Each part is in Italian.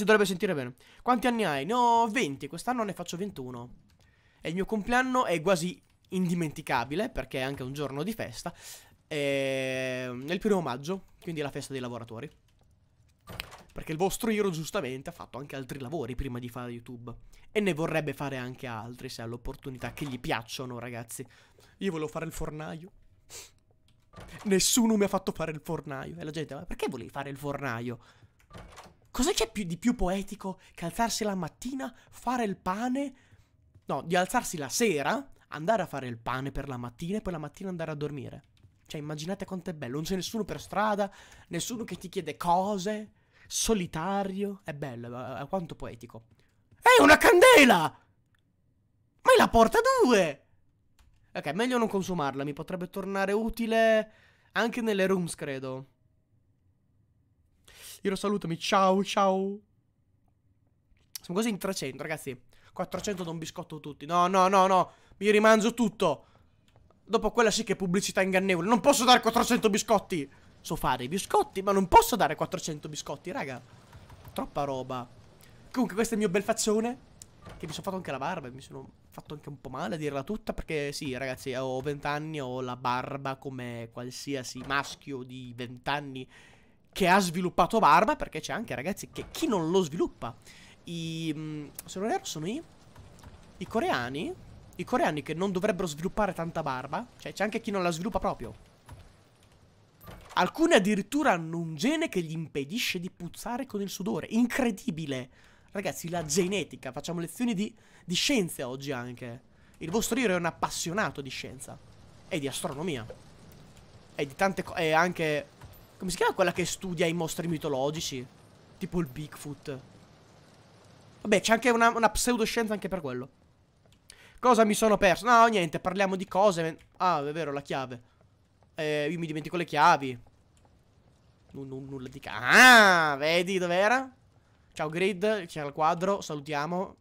si dovrebbe sentire bene. Quanti anni hai? Ne ho 20, quest'anno ne faccio 21. E il mio compleanno è quasi indimenticabile, perché è anche un giorno di festa. Ehm, è il primo maggio, quindi è la festa dei lavoratori. Perché il vostro Iro giustamente ha fatto anche altri lavori prima di fare YouTube. E ne vorrebbe fare anche altri se ha l'opportunità che gli piacciono, ragazzi. Io volevo fare il fornaio. Nessuno mi ha fatto fare il fornaio. E la gente, ma perché volevi fare il fornaio? Cosa c'è più, di più poetico che alzarsi la mattina, fare il pane? No, di alzarsi la sera, andare a fare il pane per la mattina e poi la mattina andare a dormire. Cioè, immaginate quanto è bello. Non c'è nessuno per strada, nessuno che ti chiede cose, solitario. È bello, è quanto poetico. Ehi, una candela! Ma è la porta due! Ok, meglio non consumarla, mi potrebbe tornare utile anche nelle rooms, credo. Io lo saluto, mi ciao, ciao. Siamo quasi in 300, ragazzi. 400 da un biscotto tutti. No, no, no, no. Mi rimangio tutto. Dopo quella sì che è pubblicità ingannevole. Non posso dare 400 biscotti. So fare i biscotti, ma non posso dare 400 biscotti, raga. Troppa roba. Comunque questo è il mio bel faccione. Che mi sono fatto anche la barba. Mi sono fatto anche un po' male a dirla tutta. Perché sì, ragazzi, ho 20 anni. Ho la barba come qualsiasi maschio di 20 anni che ha sviluppato Barba, perché c'è anche, ragazzi, che chi non lo sviluppa? I, mm, se non erro, sono i, i coreani, i coreani che non dovrebbero sviluppare tanta barba, cioè c'è anche chi non la sviluppa proprio. Alcuni addirittura hanno un gene che gli impedisce di puzzare con il sudore, incredibile! Ragazzi, la genetica, facciamo lezioni di, di scienze oggi anche. Il vostro Iro è un appassionato di scienza e di astronomia e di tante cose, e anche come si chiama quella che studia i mostri mitologici? Tipo il Bigfoot. Vabbè, c'è anche una, una pseudoscienza anche per quello. Cosa mi sono perso? No, niente, parliamo di cose. Ah, è vero, la chiave. Eh, io mi dimentico le chiavi. N nulla di ca... Ah, vedi dov'era? Ciao Grid, c'era il quadro, salutiamo.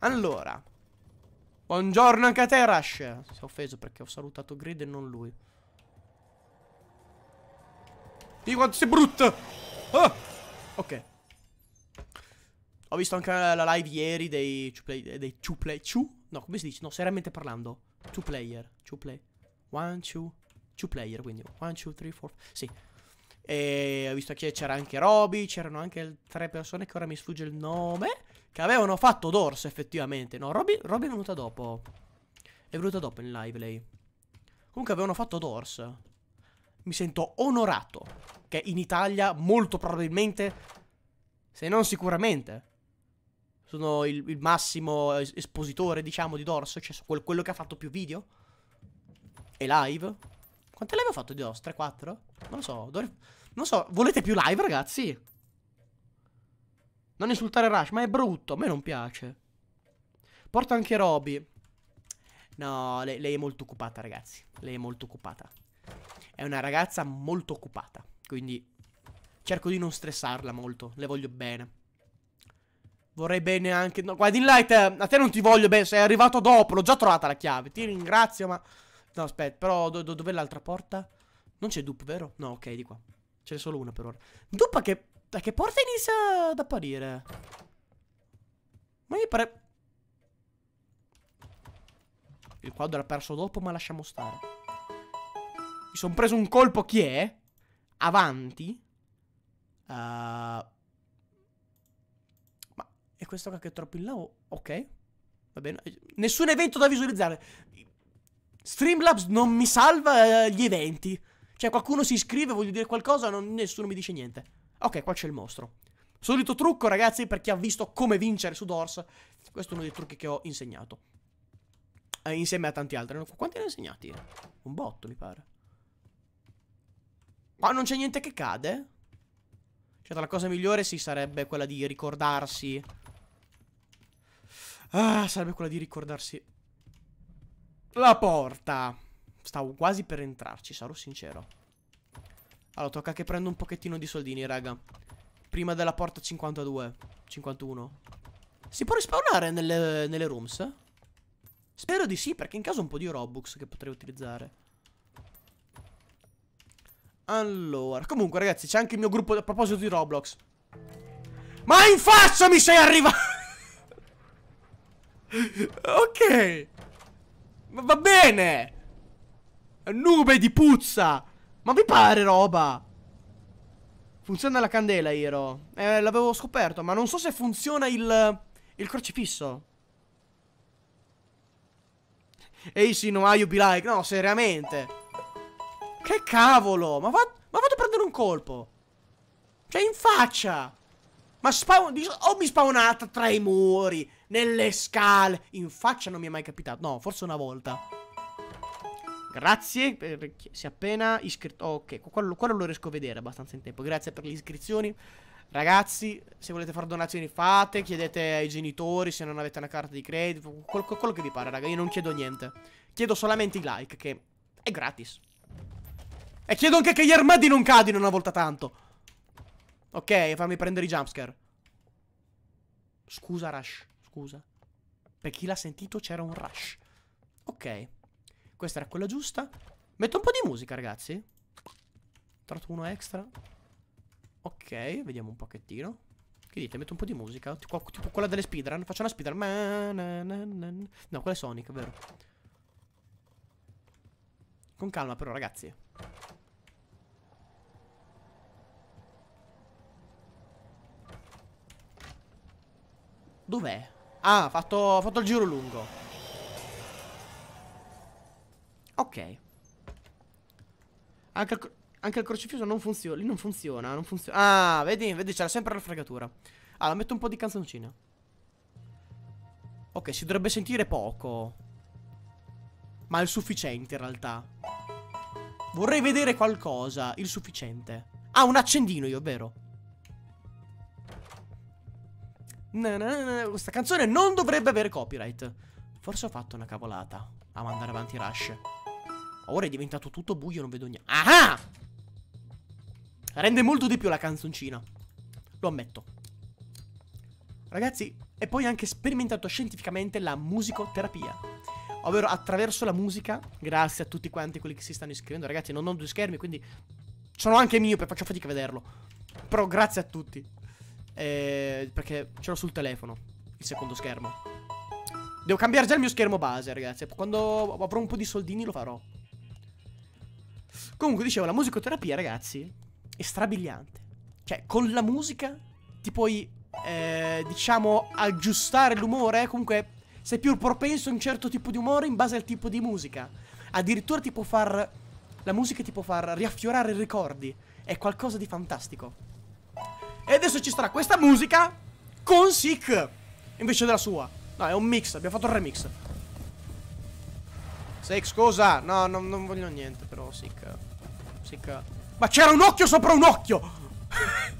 Allora. Buongiorno anche a te, Rush. Si è offeso perché ho salutato Grid e non lui. Di quanto sei brutta! Ah! Ok. Ho visto anche la live ieri dei two play, dei two play, two? No, come si dice? No, seriamente parlando. Two player, two play. One, two, two player, quindi one, two, three, four. Sì. E ho visto che c'era anche Roby, c'erano anche tre persone che ora mi sfugge il nome, che avevano fatto Dors effettivamente. No, Roby, Roby è venuta dopo. È venuta dopo in live lei. Comunque avevano fatto Dors mi sento onorato che in Italia molto probabilmente, se non sicuramente, sono il, il massimo espositore, diciamo, di Dorso, cioè quel, quello che ha fatto più video e live. Quante live ho fatto di Dorso? 3, 4? Non lo so, dove... non so, volete più live ragazzi? Non insultare Rush, ma è brutto, a me non piace. Porto anche Roby. No, lei, lei è molto occupata ragazzi, lei è molto occupata. È una ragazza molto occupata, quindi cerco di non stressarla molto, le voglio bene. Vorrei bene anche... No, guarda, in light, a te non ti voglio bene, sei arrivato dopo, l'ho già trovata la chiave, ti ringrazio, ma... No, aspetta, però do, do, dov'è l'altra porta? Non c'è dupe, vero? No, ok, di qua. Ce n'è solo una per ora. Dupe che... Da che porta inizia ad apparire? Ma mi pare... Il quadro era perso dopo, ma lasciamo stare. Mi sono preso un colpo chi è? Avanti. Uh... Ma è questo che è troppo in là? Ok. Va bene. Nessun evento da visualizzare. Streamlabs non mi salva eh, gli eventi. Cioè qualcuno si iscrive, voglio dire qualcosa, non, nessuno mi dice niente. Ok, qua c'è il mostro. Solito trucco, ragazzi, per chi ha visto come vincere su Dors. Questo è uno dei trucchi che ho insegnato. Eh, insieme a tanti altri. Quanti ne ho insegnati? Un botto, mi pare. Qua non c'è niente che cade? Certo la cosa migliore sì sarebbe quella di ricordarsi. Ah, sarebbe quella di ricordarsi. La porta. Stavo quasi per entrarci, sarò sincero. Allora, tocca che prendo un pochettino di soldini, raga. Prima della porta 52. 51. Si può rispawnare nelle, nelle rooms? Spero di sì, perché in caso ho un po' di Robux che potrei utilizzare. Allora, comunque ragazzi, c'è anche il mio gruppo a proposito di Roblox. Ma in faccia mi sei arrivato! ok. Ma va bene. Nube di puzza. Ma vi pare roba? Funziona la candela, Iro. Eh, l'avevo scoperto, ma non so se funziona il... Il crocifisso. Ehi, sì, no, ah, be like. No, seriamente. Che cavolo? Ma, va ma vado a prendere un colpo. Cioè, in faccia. Ma spawn... Ho mi spawnata tra i muri, nelle scale. In faccia non mi è mai capitato. No, forse una volta. Grazie per chi si è appena iscritto. Oh, ok, quello, quello lo riesco a vedere abbastanza in tempo. Grazie per le iscrizioni. Ragazzi, se volete fare donazioni fate, chiedete ai genitori se non avete una carta di credito, quello, quello che vi pare, raga, io non chiedo niente. Chiedo solamente i like, che è gratis. E chiedo anche che gli armadi non cadino una volta tanto. Ok, fammi prendere i jumpscare. Scusa, Rush. Scusa. Per chi l'ha sentito c'era un Rush. Ok. Questa era quella giusta. Metto un po' di musica, ragazzi. Tratto uno extra. Ok, vediamo un pochettino. Che dite? Metto un po' di musica. Tipo, tipo quella delle speedrun. Faccio una speedrun. No, quella è Sonic, vero? Con calma però, ragazzi. Dov'è? Ah, ha fatto, fatto il giro lungo. Ok. Anche il, anche il crocifisso non funziona. Lì non funziona, non funziona. Ah, vedi, vedi, c'era sempre la fregatura. Allora, metto un po' di canzoncina. Ok, si dovrebbe sentire poco. Ma il sufficiente, in realtà. Vorrei vedere qualcosa. Il sufficiente. Ah, un accendino io, vero? Questa canzone non dovrebbe avere copyright. Forse ho fatto una cavolata a mandare avanti Rush. Ora è diventato tutto buio, non vedo niente. Ah! Rende molto di più la canzoncina. Lo ammetto. Ragazzi, e poi anche sperimentato scientificamente la musicoterapia. Ovvero attraverso la musica, grazie a tutti quanti quelli che si stanno iscrivendo. Ragazzi, non ho due schermi, quindi sono anche mio, faccio fatica a vederlo. Però grazie a tutti eh, perché ce l'ho sul telefono, il secondo schermo. Devo cambiare già il mio schermo base, ragazzi. Quando avrò un po' di soldini lo farò. Comunque, dicevo, la musicoterapia, ragazzi, è strabiliante. Cioè, con la musica ti puoi, eh, diciamo, aggiustare l'umore. Comunque, sei più propenso a un certo tipo di umore in base al tipo di musica. Addirittura ti può far... La musica ti può far riaffiorare i ricordi. È qualcosa di fantastico. E adesso ci sarà questa musica con Sick invece della sua. No, è un mix, abbiamo fatto un remix. Sick, scusa. No, no non voglio niente, però Sick. Sick. Ma c'era un occhio sopra un occhio!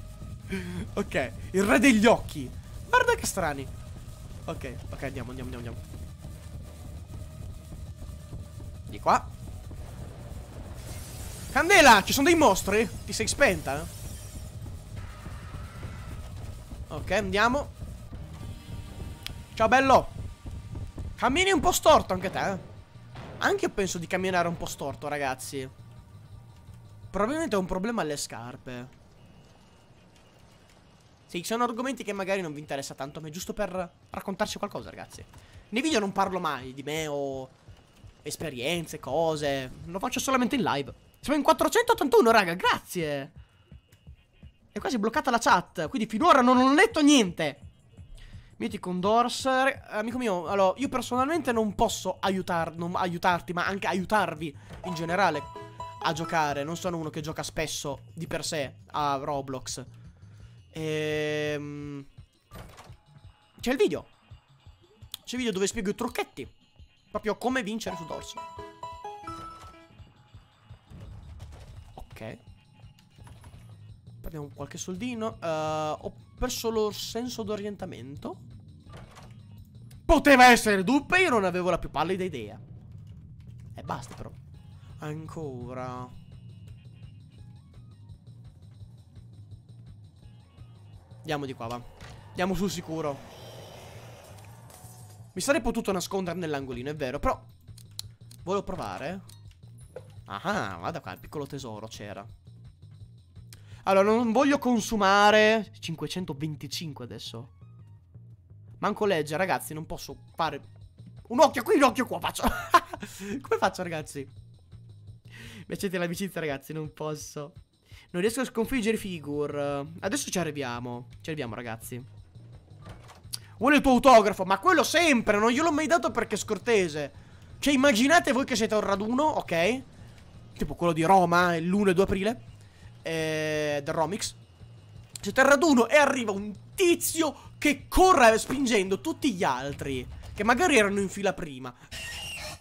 ok, il re degli occhi. Guarda che strani. Ok, ok, andiamo, andiamo, andiamo. Di qua. Candela, ci sono dei mostri? Ti sei spenta? Eh? Ok, andiamo. Ciao, bello. Cammini un po' storto anche te. Eh. Anche io penso di camminare un po' storto, ragazzi. Probabilmente ho un problema alle scarpe. Sì, sono argomenti che magari non vi interessa tanto, ma è giusto per raccontarci qualcosa, ragazzi. Nei video non parlo mai di me o esperienze, cose. Lo faccio solamente in live. Siamo in 481, raga, grazie. È quasi bloccata la chat, quindi finora non ho letto niente. Mythic Condors, amico mio, allora, io personalmente non posso aiutar, non aiutarti, ma anche aiutarvi in generale a giocare. Non sono uno che gioca spesso di per sé a Roblox. Ehm... C'è il video. C'è il video dove spiego i trucchetti. Proprio come vincere su dorso. Ok. Prendiamo qualche soldino. Uh, ho perso lo senso d'orientamento. Poteva essere dupe, io non avevo la più pallida idea. E basta però. Ancora. Andiamo di qua, va. Andiamo sul sicuro. Mi sarei potuto nascondere nell'angolino, è vero, però... Volevo provare. Ah, guarda ah, qua, il piccolo tesoro c'era. Allora, non voglio consumare 525 adesso. Manco legge, ragazzi, non posso fare... Un occhio qui, un occhio qua, faccio... Come faccio, ragazzi? Piacete l'amicizia, ragazzi, non posso. Non riesco a sconfiggere i figure. Adesso ci arriviamo. Ci arriviamo, ragazzi. Vuole il tuo autografo? Ma quello sempre, non gliel'ho mai dato perché è scortese. Cioè, immaginate voi che siete a un raduno, ok? Tipo quello di Roma, l'1 e 2 aprile eh, del Romix. C'è al raduno e arriva un tizio che corre spingendo tutti gli altri. Che magari erano in fila prima.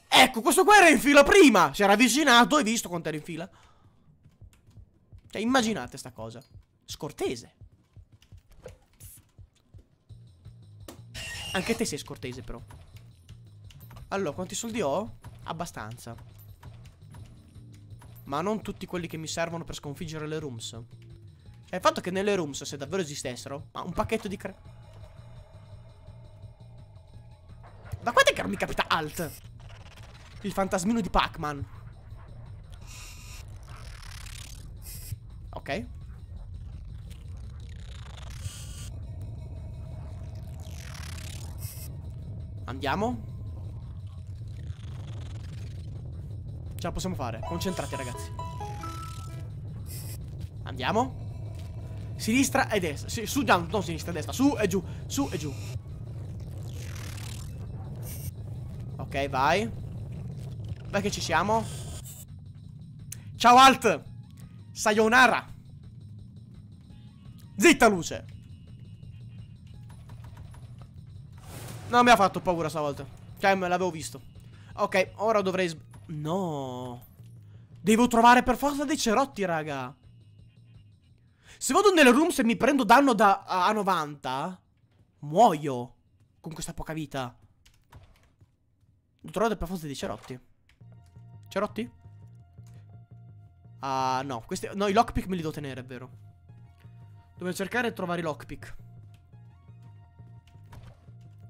Ecco, questo qua era in fila prima. Si era avvicinato e visto quanto era in fila. Cioè, immaginate sta cosa. Scortese. Anche te sei scortese, però. Allora, quanti soldi ho? Abbastanza ma non tutti quelli che mi servono per sconfiggere le rooms. Cioè, il fatto che nelle rooms, se davvero esistessero, ma un pacchetto di cre... Ma quando è che non mi capita Alt? Il fantasmino di Pac-Man. Ok. Andiamo. Ce la possiamo fare. Concentrati, ragazzi. Andiamo. Sinistra e destra. Sì, su, giù, non sinistra, destra. Su e giù. Su e giù. Ok, vai. Vai che ci siamo. Ciao, Alt. Sayonara. Zitta, luce. Non mi ha fatto paura stavolta. Cioè, me l'avevo visto. Ok, ora dovrei... No. Devo trovare per forza dei cerotti, raga. Se vado nelle rooms e mi prendo danno da a 90, muoio con questa poca vita. Devo trovare per forza dei cerotti. Cerotti? Ah, uh, no. Questi, no, i lockpick me li devo tenere, è vero. Devo cercare e trovare i lockpick.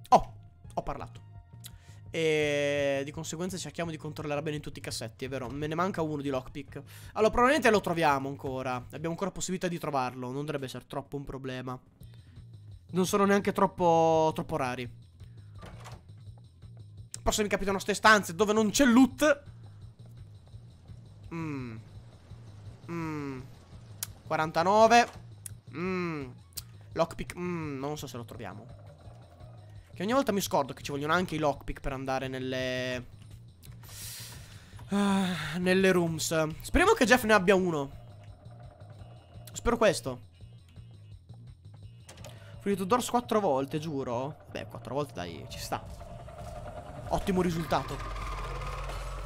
Oh, ho parlato. E di conseguenza cerchiamo di controllare bene tutti i cassetti, è vero? Me ne manca uno di lockpick. Allora, probabilmente lo troviamo ancora. Abbiamo ancora possibilità di trovarlo. Non dovrebbe essere troppo un problema. Non sono neanche troppo, troppo rari. Poi mi capitano queste stanze dove non c'è loot... Mmm. Mmm. 49. Mmm. Lockpick. Mmm. Non so se lo troviamo. Che ogni volta mi scordo che ci vogliono anche i lockpick per andare nelle... Uh, nelle rooms. Speriamo che Jeff ne abbia uno. Spero questo. Free to doors quattro volte, giuro. Beh, quattro volte dai, ci sta. Ottimo risultato.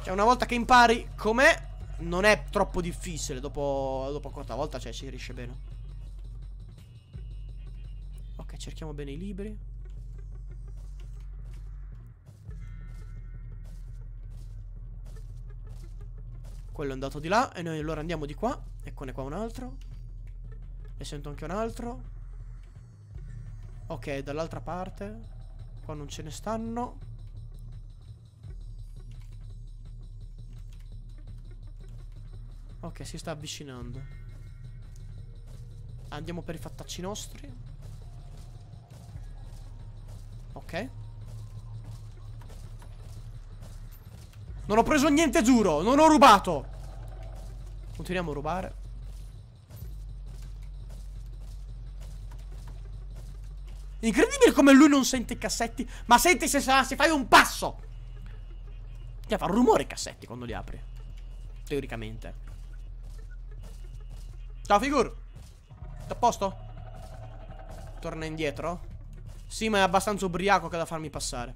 Cioè, una volta che impari com'è, non è troppo difficile. Dopo, dopo quarta volta, cioè, si riesce bene. Ok, cerchiamo bene i libri. Quello è andato di là e noi allora andiamo di qua. Eccone qua un altro. Ne sento anche un altro. Ok, dall'altra parte. Qua non ce ne stanno. Ok, si sta avvicinando. Andiamo per i fattacci nostri. Ok. Non ho preso niente, giuro. Non ho rubato. Continuiamo a rubare. Incredibile come lui non sente i cassetti. Ma senti se, se fai un passo. Cioè, fa rumore i cassetti quando li apri. Teoricamente. Ciao, Figur. Tutto a posto? Torna indietro? Sì, ma è abbastanza ubriaco che da farmi passare.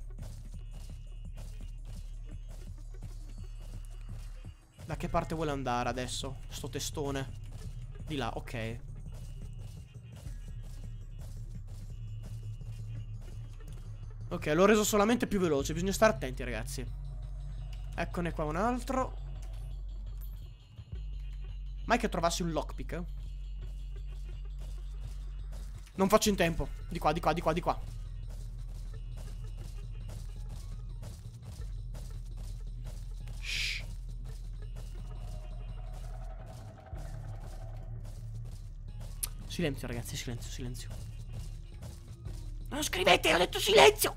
Da che parte vuole andare adesso? Sto testone. Di là, ok. Ok, l'ho reso solamente più veloce. Bisogna stare attenti, ragazzi. Eccone qua un altro. Mai che trovassi un lockpick. Eh? Non faccio in tempo. Di qua, di qua, di qua, di qua. Silenzio ragazzi, silenzio, silenzio. Non scrivete, ho detto silenzio!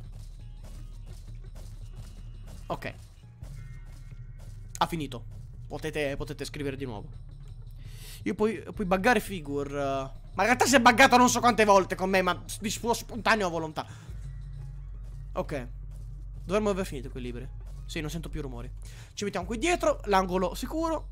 Ok. Ha finito. Potete, potete scrivere di nuovo. Io puoi, puoi buggare figure. Ma in realtà si è buggato non so quante volte con me, ma di suo spontaneo volontà. Ok. Dovremmo aver finito quei libri. Sì, non sento più rumori. Ci mettiamo qui dietro, l'angolo sicuro.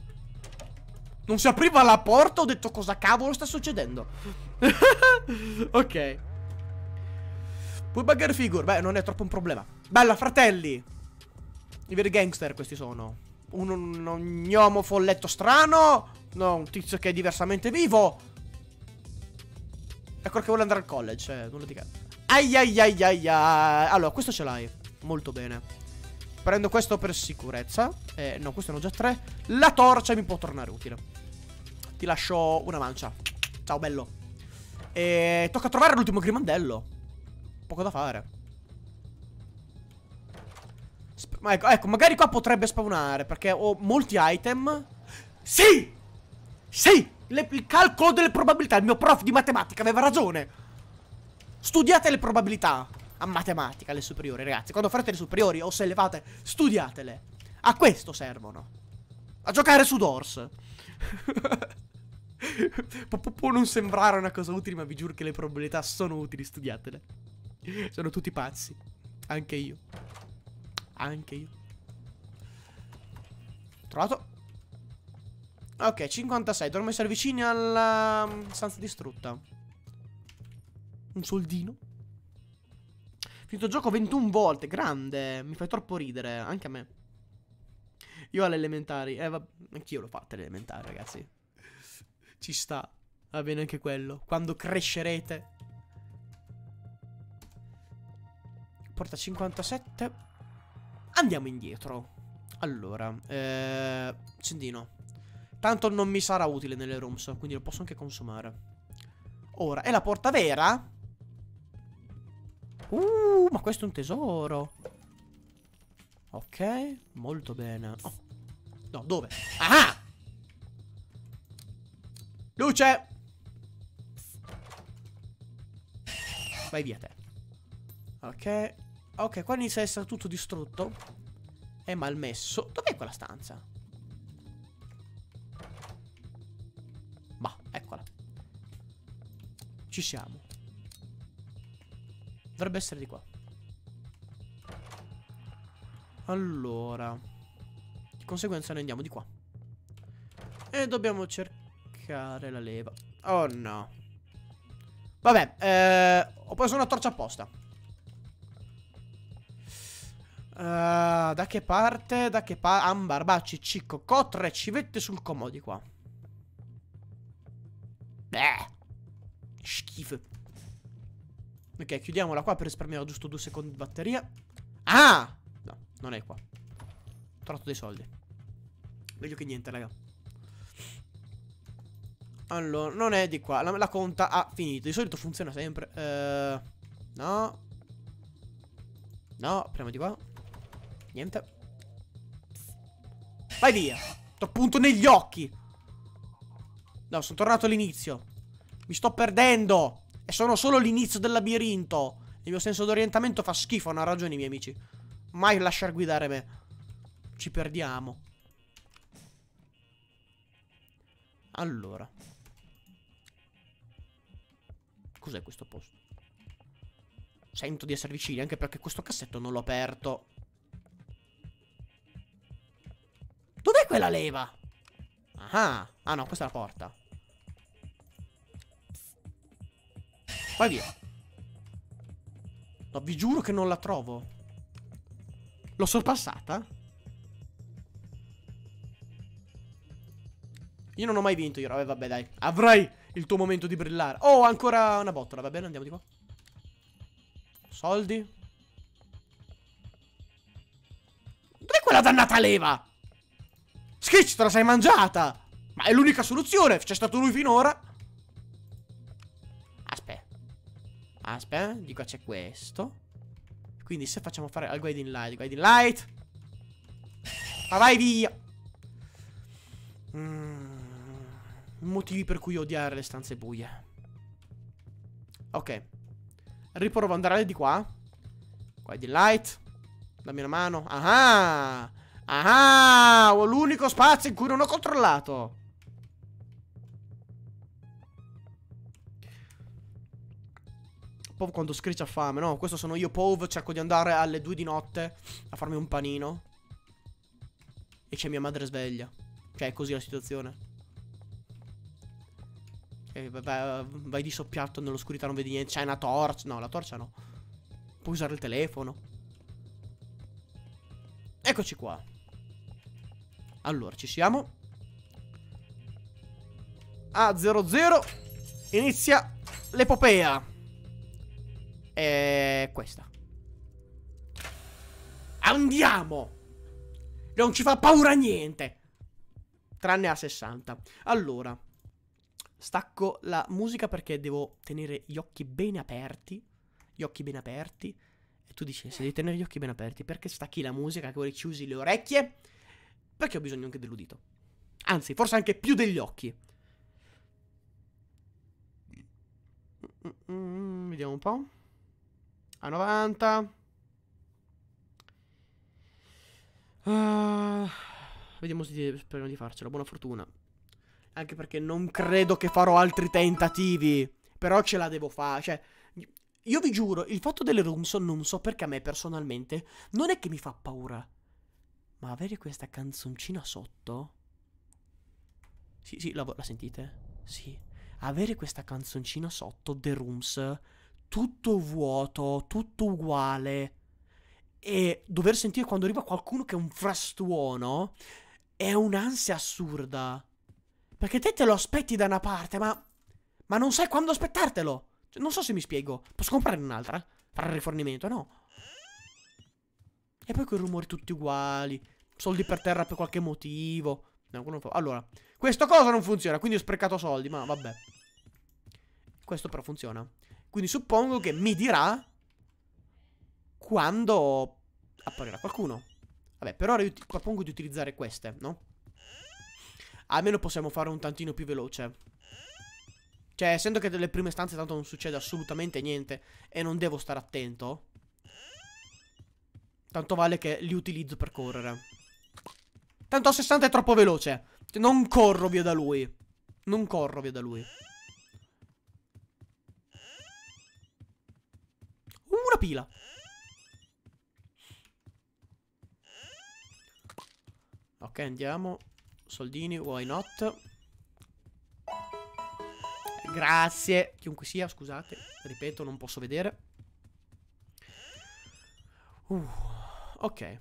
Non si apriva la porta, ho detto cosa cavolo sta succedendo. ok. Puoi buggare figure? Beh, non è troppo un problema. Bella, fratelli. I veri gangster questi sono. Un, un, un gnomo folletto strano. No, un tizio che è diversamente vivo. Ecco che vuole andare al college, eh, nulla di che. Ai ai ai ai ai. Allora, questo ce l'hai. Molto bene. Prendo questo per sicurezza eh, No, questo ne ho già tre La torcia mi può tornare utile Ti lascio una mancia Ciao bello E tocca trovare l'ultimo grimandello Poco da fare Sp Ma ecco, ecco, magari qua potrebbe spawnare Perché ho molti item Sì! Sì! Le, il calcolo delle probabilità Il mio prof di matematica aveva ragione Studiate le probabilità a matematica le superiori, ragazzi. Quando farete le superiori o se le fate, studiatele. A questo servono. A giocare su Dors. Pu può non sembrare una cosa utile, ma vi giuro che le probabilità sono utili, studiatele. Sono tutti pazzi. Anche io. Anche io. Trovato. Ok, 56. Dovremmo essere vicini alla ehm, stanza distrutta. Un soldino. Finito gioco 21 volte, grande. Mi fai troppo ridere, anche a me. Io alle elementari, eh, anch'io l'ho fatta alle elementari, ragazzi. Ci sta. Va bene anche quello. Quando crescerete. Porta 57. Andiamo indietro. Allora, eh, Cendino. Tanto non mi sarà utile nelle rooms, quindi lo posso anche consumare. Ora, è la porta vera? Uh, ma questo è un tesoro. Ok, molto bene. Oh. No, dove? Ah! Luce! Vai via te. Ok. Ok, qua inizia a essere tutto distrutto. È malmesso. Dov'è quella stanza? Ma, eccola. Ci siamo. Dovrebbe essere di qua. Allora. Di conseguenza noi andiamo di qua. E dobbiamo cercare la leva. Oh no. Vabbè, eh, ho preso una torcia apposta. Uh, da che parte? Da che parte? Ambarbacci, baci, cicco, cotre, civette sul comodi qua. Beh. Schifo. Ok, chiudiamola qua per risparmiare giusto due secondi di batteria. Ah! No, non è qua. Ho trovato dei soldi. Meglio che niente, raga. Allora, non è di qua. La, la conta ha finito. Di solito funziona sempre. Eh, no. No, prima di qua. Niente. Vai via. T'ho punto negli occhi. No, sono tornato all'inizio. Mi sto perdendo. E sono solo l'inizio del labirinto. Il mio senso d'orientamento fa schifo, hanno ragione i miei amici. Mai lasciar guidare me. Ci perdiamo. Allora. Cos'è questo posto? Sento di essere vicini, anche perché questo cassetto non l'ho aperto. Dov'è quella leva? Ah, ah no, questa è la porta. Vai via. No, vi giuro che non la trovo. L'ho sorpassata? Io non ho mai vinto, Iro. Eh, vabbè, dai. Avrai il tuo momento di brillare. Oh, ancora una bottola. Va bene, andiamo di qua. Soldi. Dov'è quella dannata leva? Skitch, te la sei mangiata! Ma è l'unica soluzione. C'è stato lui finora. Aspetta, di qua c'è questo. Quindi se facciamo fare al guiding light, guiding light. Ma vai via. Mm, motivi per cui odiare le stanze buie. Ok. Riprovo ad andare di qua. Guiding light. Dammi una mano. Ah ah! Ah! L'unico spazio in cui non ho controllato. Pov quando scriccia fame, no? Questo sono io, Pov, cerco di andare alle 2 di notte a farmi un panino. E c'è mia madre sveglia. Cioè, è così la situazione. E vai, vai di soppiatto nell'oscurità, non vedi niente. C'è una torcia. No, la torcia no. Puoi usare il telefono. Eccoci qua. Allora, ci siamo. A00 inizia l'epopea è questa. Andiamo! Non ci fa paura niente! Tranne a 60. Allora, stacco la musica perché devo tenere gli occhi ben aperti. Gli occhi ben aperti. E tu dici, se devi tenere gli occhi ben aperti, perché stacchi la musica che vuoi chiusi le orecchie? Perché ho bisogno anche dell'udito. Anzi, forse anche più degli occhi. Mm, mm, mm, mm vediamo un po'. A 90. Uh, ah, vediamo se speriamo di farcela. Buona fortuna. Anche perché non credo che farò altri tentativi. Però ce la devo fare. Cioè, io vi giuro, il fatto delle rooms non so perché a me personalmente non è che mi fa paura. Ma avere questa canzoncina sotto... Sì, sì, la, la sentite? Sì. Avere questa canzoncina sotto, The Rooms, tutto vuoto, tutto uguale. E dover sentire quando arriva qualcuno che è un frastuono è un'ansia assurda. Perché te te lo aspetti da una parte, ma. Ma non sai quando aspettartelo. Cioè, non so se mi spiego. Posso comprare un'altra? Fare il rifornimento, no? E poi quei rumori tutti uguali. Soldi per terra per qualche motivo. No, allora, questa cosa non funziona, quindi ho sprecato soldi, ma vabbè. Questo però funziona. Quindi suppongo che mi dirà quando apparirà qualcuno. Vabbè, per ora propongo di utilizzare queste, no? Almeno possiamo fare un tantino più veloce. Cioè, essendo che nelle prime stanze tanto non succede assolutamente niente e non devo stare attento, tanto vale che li utilizzo per correre. Tanto a 60 è troppo veloce. Non corro via da lui. Non corro via da lui. una pila. Ok, andiamo. Soldini, why not? Grazie. Chiunque sia, scusate. Ripeto, non posso vedere. Uh, ok.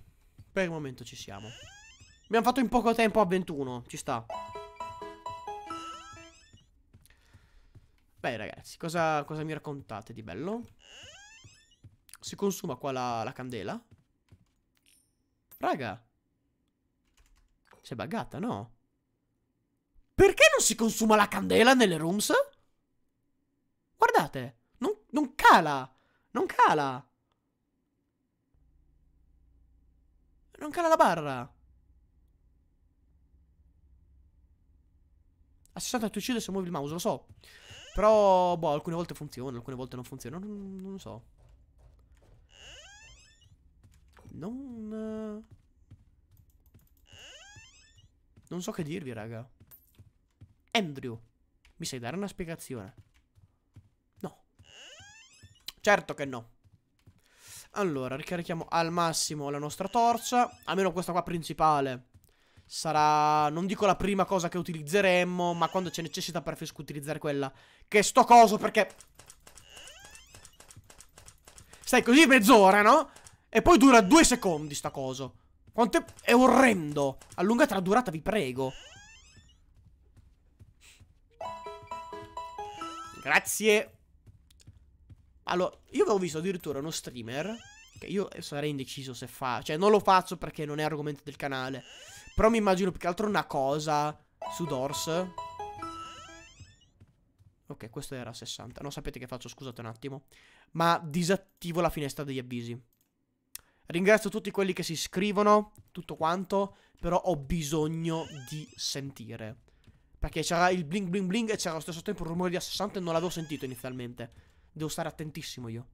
Per il momento ci siamo. Abbiamo fatto in poco tempo a 21. Ci sta. Beh, ragazzi, cosa, cosa mi raccontate di bello? Si consuma qua la, la candela. Raga. Si è buggata, no? Perché non si consuma la candela nelle rooms? Guardate. Non, non cala. Non cala. Non cala la barra. A 60 ti uccide se muovi il mouse, lo so. Però, boh, alcune volte funziona, alcune volte non funziona. Non, non so. Non... Eh, non so che dirvi, raga. Andrew, mi sai dare una spiegazione? No. Certo che no. Allora, ricarichiamo al massimo la nostra torcia. Almeno questa qua principale sarà, non dico la prima cosa che utilizzeremmo, ma quando c'è necessità preferisco utilizzare quella che sto coso perché... Stai così mezz'ora, no? E poi dura due secondi sta cosa. Quanto è... è orrendo. Allungate la durata, vi prego. Grazie. Allora, io avevo visto addirittura uno streamer. Che io sarei indeciso se fa. Cioè, non lo faccio perché non è argomento del canale. Però mi immagino più che altro una cosa su Dors. Ok, questo era 60. Non sapete che faccio, scusate un attimo. Ma disattivo la finestra degli avvisi. Ringrazio tutti quelli che si iscrivono, tutto quanto, però ho bisogno di sentire. Perché c'era il bling bling bling e c'era allo stesso tempo il rumore di a 60 e non l'avevo sentito inizialmente. Devo stare attentissimo io.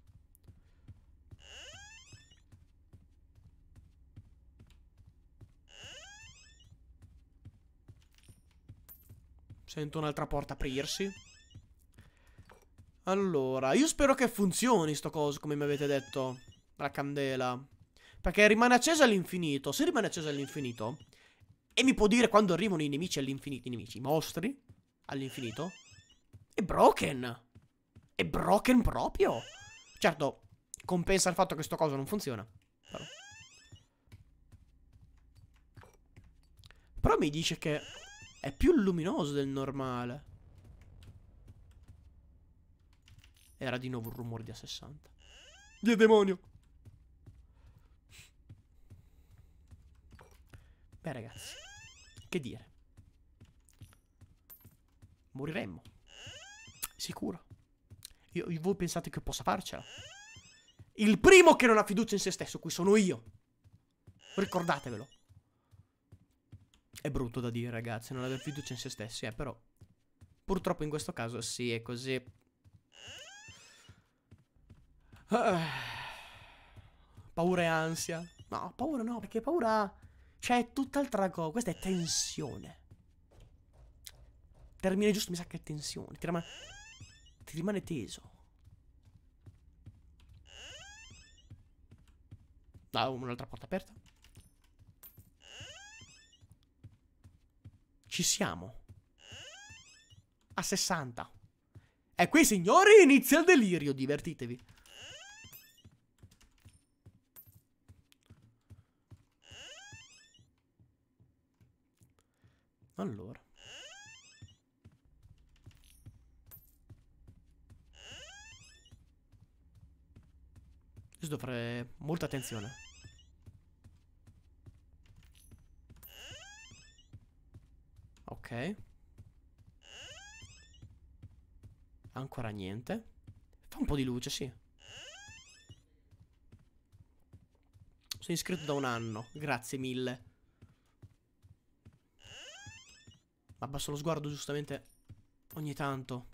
Sento un'altra porta aprirsi. Allora, io spero che funzioni sto coso, come mi avete detto. La candela. Perché rimane accesa all'infinito. Se rimane accesa all'infinito, e mi può dire quando arrivano i nemici all'infinito, i nemici, i mostri all'infinito, è broken. È broken proprio. Certo, compensa il fatto che sto coso non funziona. Però. Però mi dice che è più luminoso del normale. Era di nuovo un rumore di A60. Dio demonio! Beh ragazzi, che dire? Moriremmo. Sicuro. Io, voi pensate che possa farcela? Il primo che non ha fiducia in se stesso, qui sono io. Ricordatevelo. È brutto da dire, ragazzi, non aver fiducia in se stessi, eh, però... Purtroppo in questo caso sì, è così. Ah. paura e ansia. No, paura no, perché paura... Cioè, è tutt'altra cosa. Questa è tensione. Termine giusto mi sa che è tensione. Ti, rimane, ti rimane teso. Ah, un'altra porta aperta. Ci siamo. A 60. E qui, signori, inizia il delirio. Divertitevi. Allora. Adesso devo fare molta attenzione. Ok. Ancora niente. Fa un po' di luce, sì. Sono iscritto da un anno. Grazie mille. Ma abbasso lo sguardo giustamente ogni tanto.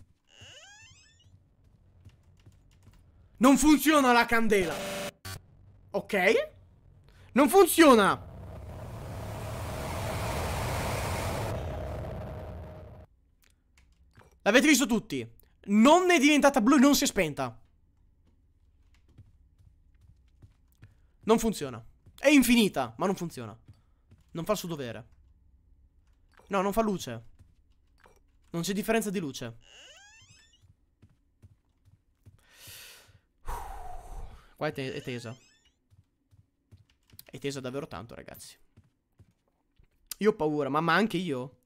Non funziona la candela. Ok. Non funziona. L'avete visto tutti. Non è diventata blu e non si è spenta. Non funziona. È infinita, ma non funziona. Non fa il suo dovere. No, non fa luce. Non c'è differenza di luce. Qua è, te è tesa. È tesa davvero tanto, ragazzi. Io ho paura, ma, ma anche io.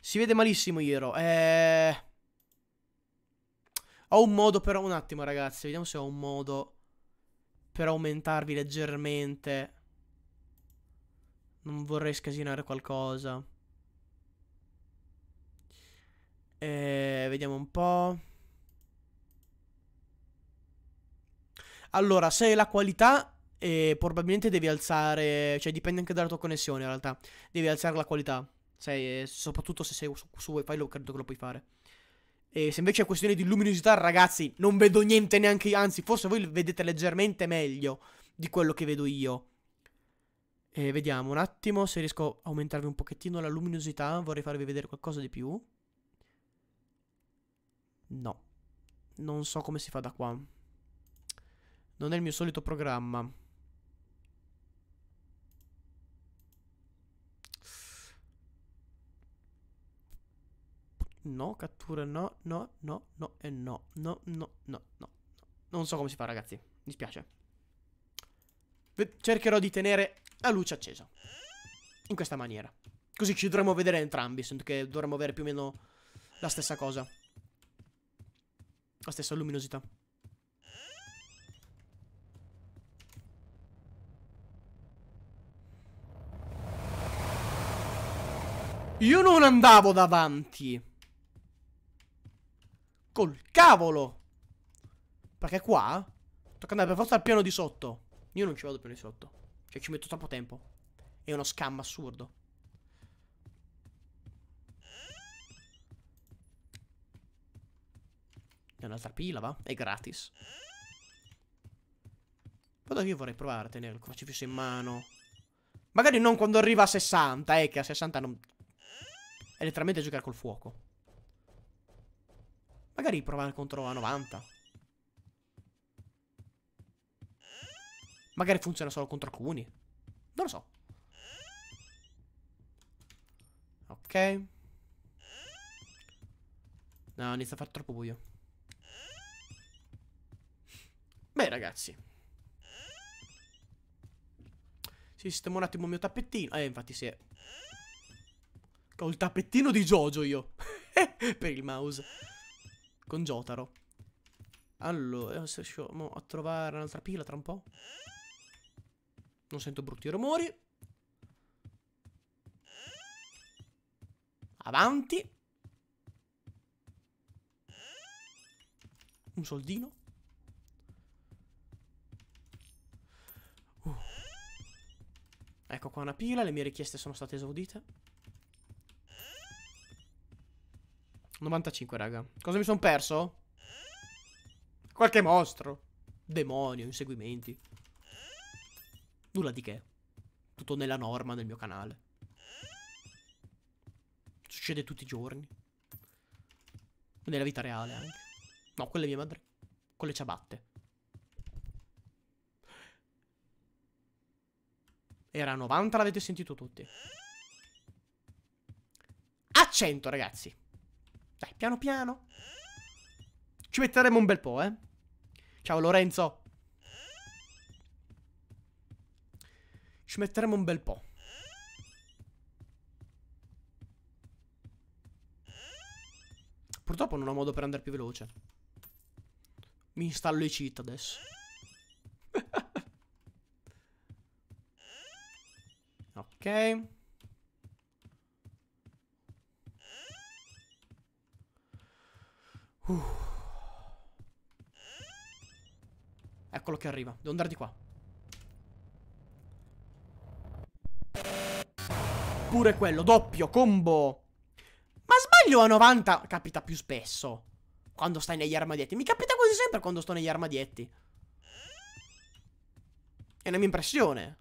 Si vede malissimo Iro. Eh... Ho un modo però, un attimo ragazzi, vediamo se ho un modo per aumentarvi leggermente. Non vorrei scasinare qualcosa. Eh, vediamo un po'. Allora, se la qualità eh, probabilmente devi alzare, cioè dipende anche dalla tua connessione in realtà, devi alzare la qualità, sei, eh, soprattutto se sei su, su wifi lo credo che lo puoi fare. E se invece è questione di luminosità, ragazzi, non vedo niente neanche, anzi, forse voi vedete leggermente meglio di quello che vedo io. E eh, vediamo un attimo se riesco a aumentarvi un pochettino la luminosità, vorrei farvi vedere qualcosa di più. No. Non so come si fa da qua. Non è il mio solito programma. No, cattura no, no, no, no e no, no, no, no, no. Non so come si fa, ragazzi. Mi dispiace. Cercherò di tenere la luce accesa. In questa maniera. Così ci dovremmo vedere entrambi. Sento che dovremmo avere più o meno la stessa cosa la stessa luminosità. Io non andavo davanti. Col cavolo. Perché qua tocca andare per forza al piano di sotto. Io non ci vado più di sotto. Cioè ci metto troppo tempo. È uno scam assurdo. È un'altra pila, va? È gratis. Però io vorrei provare a tenere il crocifisso in mano. Magari non quando arriva a 60, eh, che a 60 non... È letteralmente giocare col fuoco. Magari provare contro a 90. Magari funziona solo contro alcuni. Non lo so. Ok. No, inizia a far troppo buio. Beh, ragazzi. Sì, sistemo un attimo il mio tappettino. Eh, infatti si sì. è... Ho il tappettino di Jojo io. per il mouse. Con Jotaro. Allora, se riusciamo a trovare un'altra pila tra un po'. Non sento brutti rumori. Avanti. Un soldino. Ecco qua una pila, le mie richieste sono state esaudite. 95, raga. Cosa mi sono perso? Qualche mostro. Demonio, inseguimenti. Nulla di che. Tutto nella norma del mio canale. Succede tutti i giorni. Nella vita reale anche. No, con le mie madre. Con le ciabatte. Era 90, l'avete sentito tutti. A 100, ragazzi. Dai, piano piano. Ci metteremo un bel po', eh. Ciao, Lorenzo. Ci metteremo un bel po'. Purtroppo non ho modo per andare più veloce. Mi installo i cheat adesso. Ok. Uh. Eccolo che arriva. Devo andare di qua. Pure quello. Doppio. Combo. Ma sbaglio a 90. Capita più spesso. Quando stai negli armadietti. Mi capita quasi sempre quando sto negli armadietti. È una mia impressione.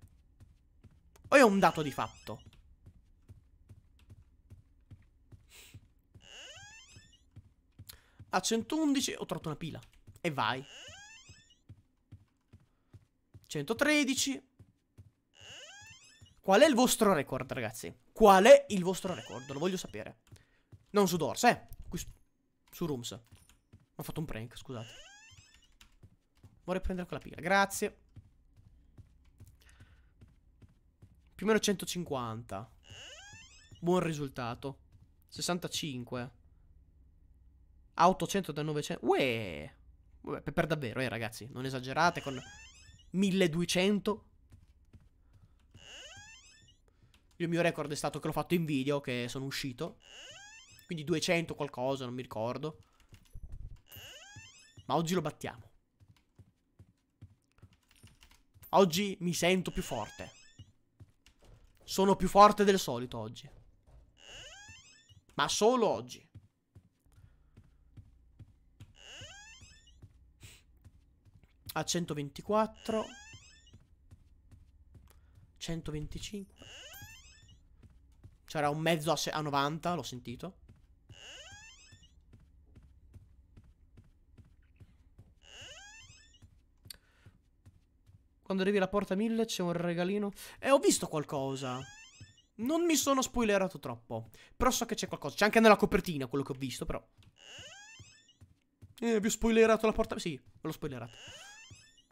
O è un dato di fatto? A 111 ho trovato una pila. E vai. 113. Qual è il vostro record, ragazzi? Qual è il vostro record? Lo voglio sapere. Non su Dors, eh. Qui su, su Rooms. Ho fatto un prank, scusate. Vorrei prendere quella pila. Grazie. Più o meno 150. Buon risultato. 65. A 800 da 900. Uè. Vabbè, per, per davvero, eh, ragazzi. Non esagerate con 1200. Il mio record è stato che l'ho fatto in video, che sono uscito. Quindi 200 qualcosa, non mi ricordo. Ma oggi lo battiamo. Oggi mi sento più forte. Sono più forte del solito oggi. Ma solo oggi. A 124. 125. C'era un mezzo a, a 90, l'ho sentito. Quando arrivi alla porta 1000 c'è un regalino. Eh, ho visto qualcosa. Non mi sono spoilerato troppo. Però so che c'è qualcosa. C'è anche nella copertina quello che ho visto, però. Eh, vi ho spoilerato la porta... Sì, ve l'ho spoilerato.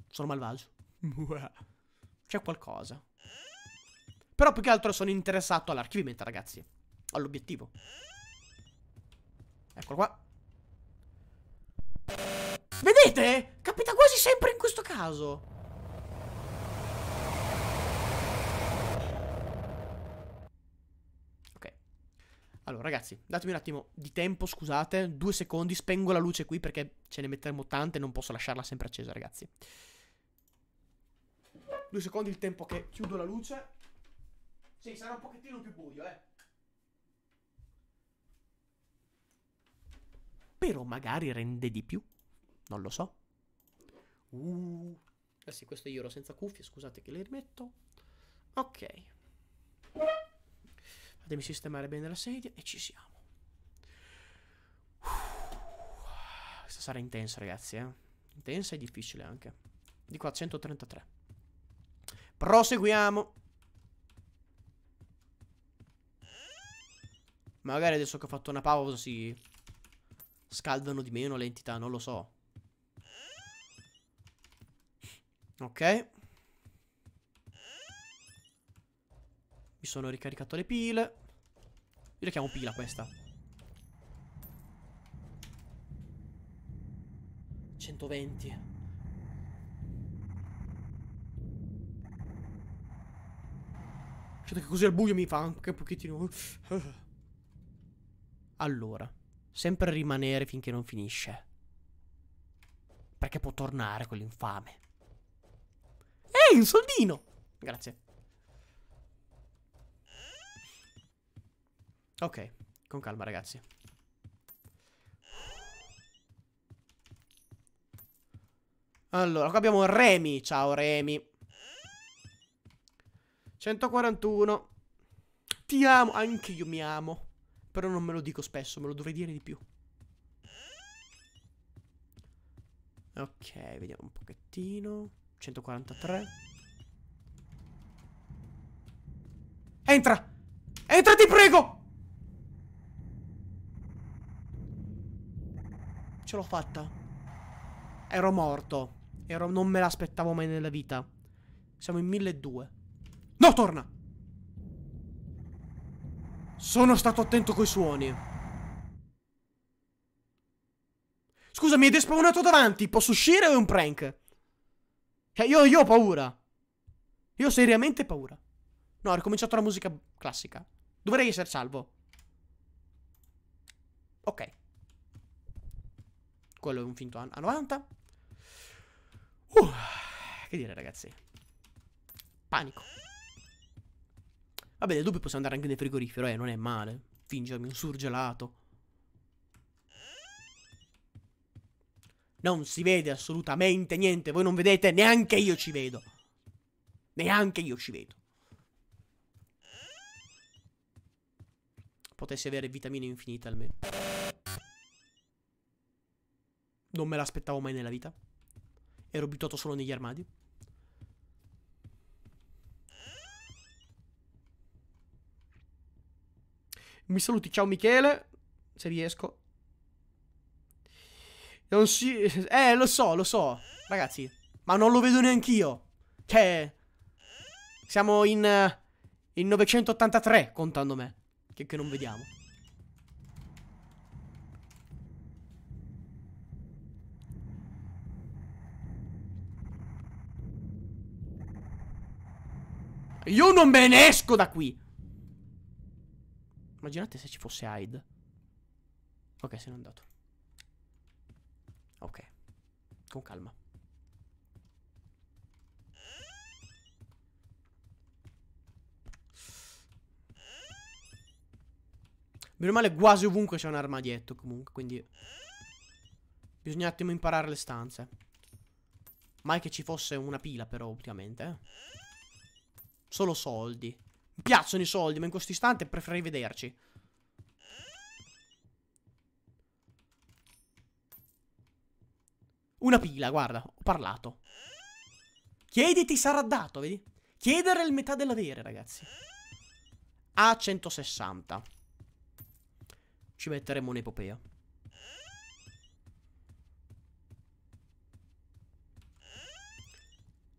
Sono malvagio. c'è qualcosa. Però più che altro sono interessato all'archivimento, ragazzi. All'obiettivo. Eccolo qua. Vedete? Capita quasi sempre in questo caso. Allora, ragazzi, datemi un attimo di tempo, scusate, due secondi, spengo la luce qui perché ce ne metteremo tante, e non posso lasciarla sempre accesa, ragazzi. Due secondi il tempo che chiudo la luce. Sì, sarà un pochettino più buio, eh. Però magari rende di più. Non lo so. Uh. Eh sì, questo io ero senza cuffie, scusate che le rimetto. Ok. Ok. Fatemi sistemare bene la sedia e ci siamo. Uff, questa sarà intensa, ragazzi, eh. Intensa e difficile anche. Di qua 133. Proseguiamo. Magari adesso che ho fatto una pausa si scaldano di meno le entità, non lo so. Ok. Mi sono ricaricato le pile. Io la chiamo pila questa. 120. Certo che così al buio mi fa anche un pochettino... Allora, sempre rimanere finché non finisce. Perché può tornare quell'infame. Ehi, un soldino! Grazie. Ok, con calma ragazzi. Allora, qua abbiamo Remy. Ciao Remy. 141. Ti amo, anche io mi amo. Però non me lo dico spesso, me lo dovrei dire di più. Ok, vediamo un pochettino. 143. Entra! Entra, ti prego! ce l'ho fatta. Ero morto. Ero... Non me l'aspettavo mai nella vita. Siamo in 1200. No, torna! Sono stato attento coi suoni. Scusa, mi hai despawnato davanti. Posso uscire o è un prank? Eh, io, io ho paura. Io ho seriamente paura. No, ho ricominciato la musica classica. Dovrei essere salvo. Ok quello è un finto a, 90. Uh, che dire ragazzi. Panico. Vabbè, dopo possiamo andare anche nel frigorifero, eh, non è male. Fingermi un surgelato. Non si vede assolutamente niente. Voi non vedete, neanche io ci vedo. Neanche io ci vedo. Potessi avere vitamine infinite almeno. Non me l'aspettavo mai nella vita. Ero abituato solo negli armadi. Mi saluti, ciao Michele. Se riesco. Non si... Eh, lo so, lo so. Ragazzi, ma non lo vedo neanch'io. Cioè... Siamo in... Eh, in 983, contando me. Che, che non vediamo. Io non me ne esco da qui. Immaginate se ci fosse Hyde. Ok, se n'è andato. Ok. Con calma. Meno male quasi ovunque c'è un armadietto comunque, quindi... Bisogna un attimo imparare le stanze. Mai che ci fosse una pila però, ultimamente, eh. Solo soldi. Mi piacciono i soldi, ma in questo istante preferirei vederci. Una pila, guarda, ho parlato. Chiediti sarà dato, vedi? Chiedere è il metà dell'avere, ragazzi. A160. Ci metteremo un'epopea.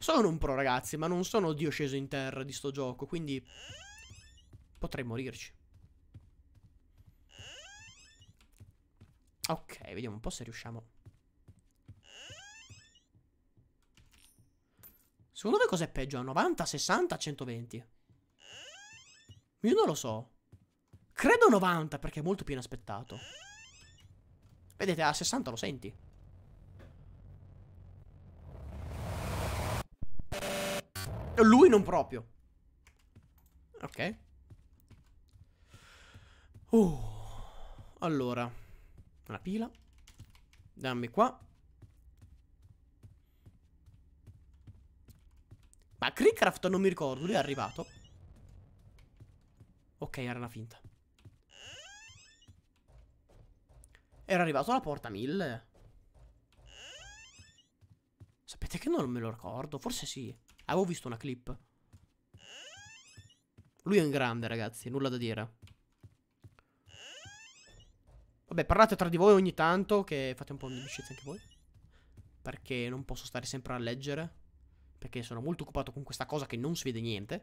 Sono un pro, ragazzi, ma non sono Dio sceso in terra di sto gioco, quindi potrei morirci. Ok, vediamo un po' se riusciamo. Secondo voi cos'è peggio? 90, 60, 120? Io non lo so. Credo 90 perché è molto più inaspettato. Vedete, a 60 lo senti. Lui non proprio. Ok. Uh, allora. Una pila. Dammi qua. Ma Creecraft non mi ricordo, lui è arrivato. Ok, era una finta. Era arrivato alla porta 1000. Sapete che non me lo ricordo? Forse sì. Avevo visto una clip. Lui è un grande, ragazzi, nulla da dire. Vabbè, parlate tra di voi ogni tanto, che fate un po' di amicizia anche voi. Perché non posso stare sempre a leggere. Perché sono molto occupato con questa cosa che non si vede niente.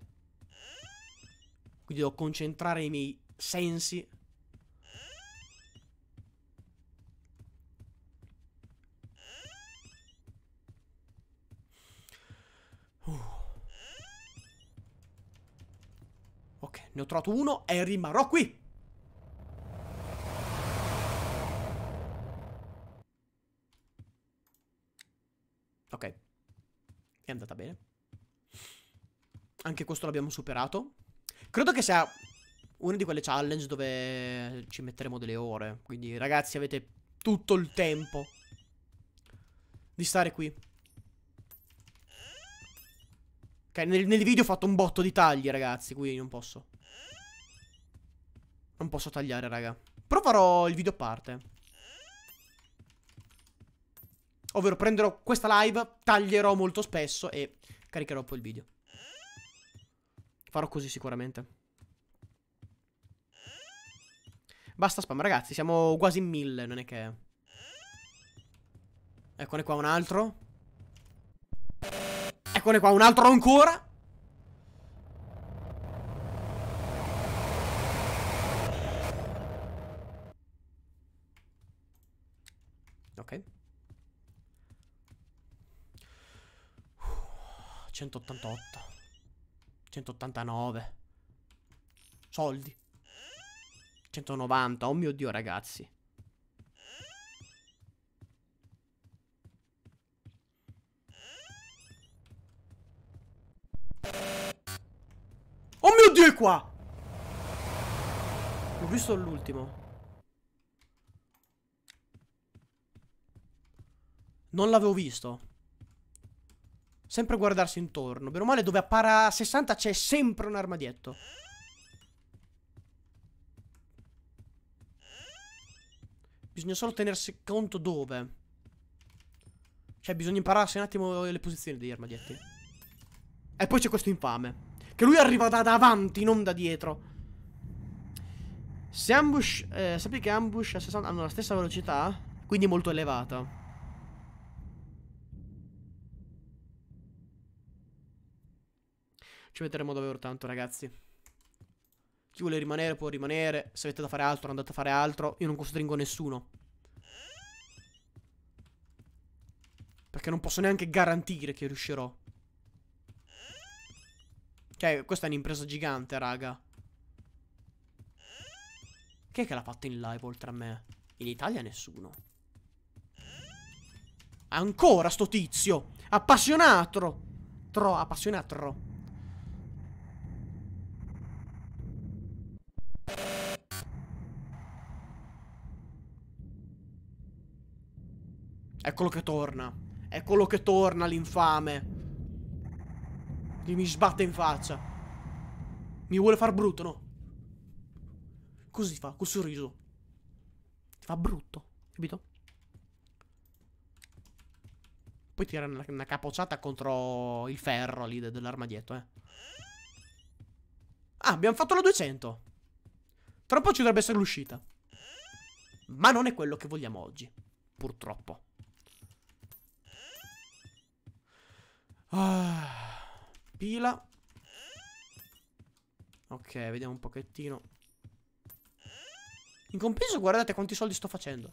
Quindi devo concentrare i miei sensi ne ho trovato uno e rimarrò qui. Ok. È andata bene. Anche questo l'abbiamo superato. Credo che sia una di quelle challenge dove ci metteremo delle ore. Quindi, ragazzi, avete tutto il tempo di stare qui. Ok, nel, nel video ho fatto un botto di tagli, ragazzi, quindi non posso. Non posso tagliare, raga. Però farò il video a parte. Ovvero prenderò questa live, taglierò molto spesso e caricherò poi il video. Farò così sicuramente. Basta spam, ragazzi, siamo quasi in mille, non è che... Eccone qua un altro. Eccone qua un altro ancora. 188 189 Soldi 190 Oh mio dio ragazzi Oh mio dio è qua L'ho visto l'ultimo Non l'avevo visto Sempre guardarsi intorno. Bene o male, dove appara 60 c'è sempre un armadietto. Bisogna solo tenersi conto dove. Cioè, bisogna impararsi un attimo le posizioni degli armadietti. E poi c'è questo infame. Che lui arriva da davanti, non da dietro. Se ambush... Eh, sappi che ambush a 60 hanno la stessa velocità, quindi molto elevata. Ci metteremo davvero tanto, ragazzi. Chi vuole rimanere può rimanere. Se avete da fare altro, andate a fare altro. Io non costringo nessuno. Perché non posso neanche garantire che riuscirò. Cioè, questa è un'impresa gigante, raga. Chi è che l'ha fatta in live oltre a me? In Italia nessuno. Ancora sto tizio! Appassionato! Tro, appassionato. Eccolo che torna. Eccolo che torna l'infame. Che mi sbatte in faccia. Mi vuole far brutto, no? Così fa, col sorriso. Ti fa brutto, capito? Poi tira una, una capocciata contro il ferro lì dell'armadietto, eh. Ah, abbiamo fatto la 200. Tra un po' ci dovrebbe essere l'uscita. Ma non è quello che vogliamo oggi, purtroppo. Ah, pila. Ok, vediamo un pochettino. In compenso guardate quanti soldi sto facendo.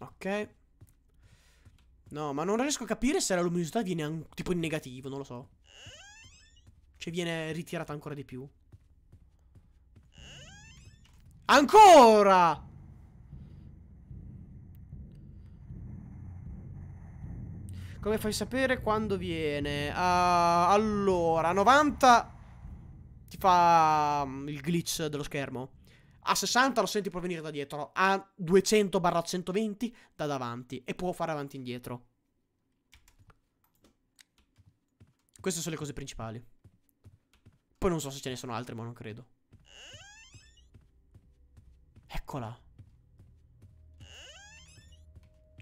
Ok. No, ma non riesco a capire se la luminosità viene tipo in negativo, non lo so. Cioè viene ritirata ancora di più. Ancora! Come fai a sapere quando viene? Uh, allora, 90 ti fa mm, il glitch dello schermo. A 60 lo senti provenire da dietro, a 200-120 da davanti e può fare avanti e indietro. Queste sono le cose principali. Poi non so se ce ne sono altre, ma non credo. Eccola.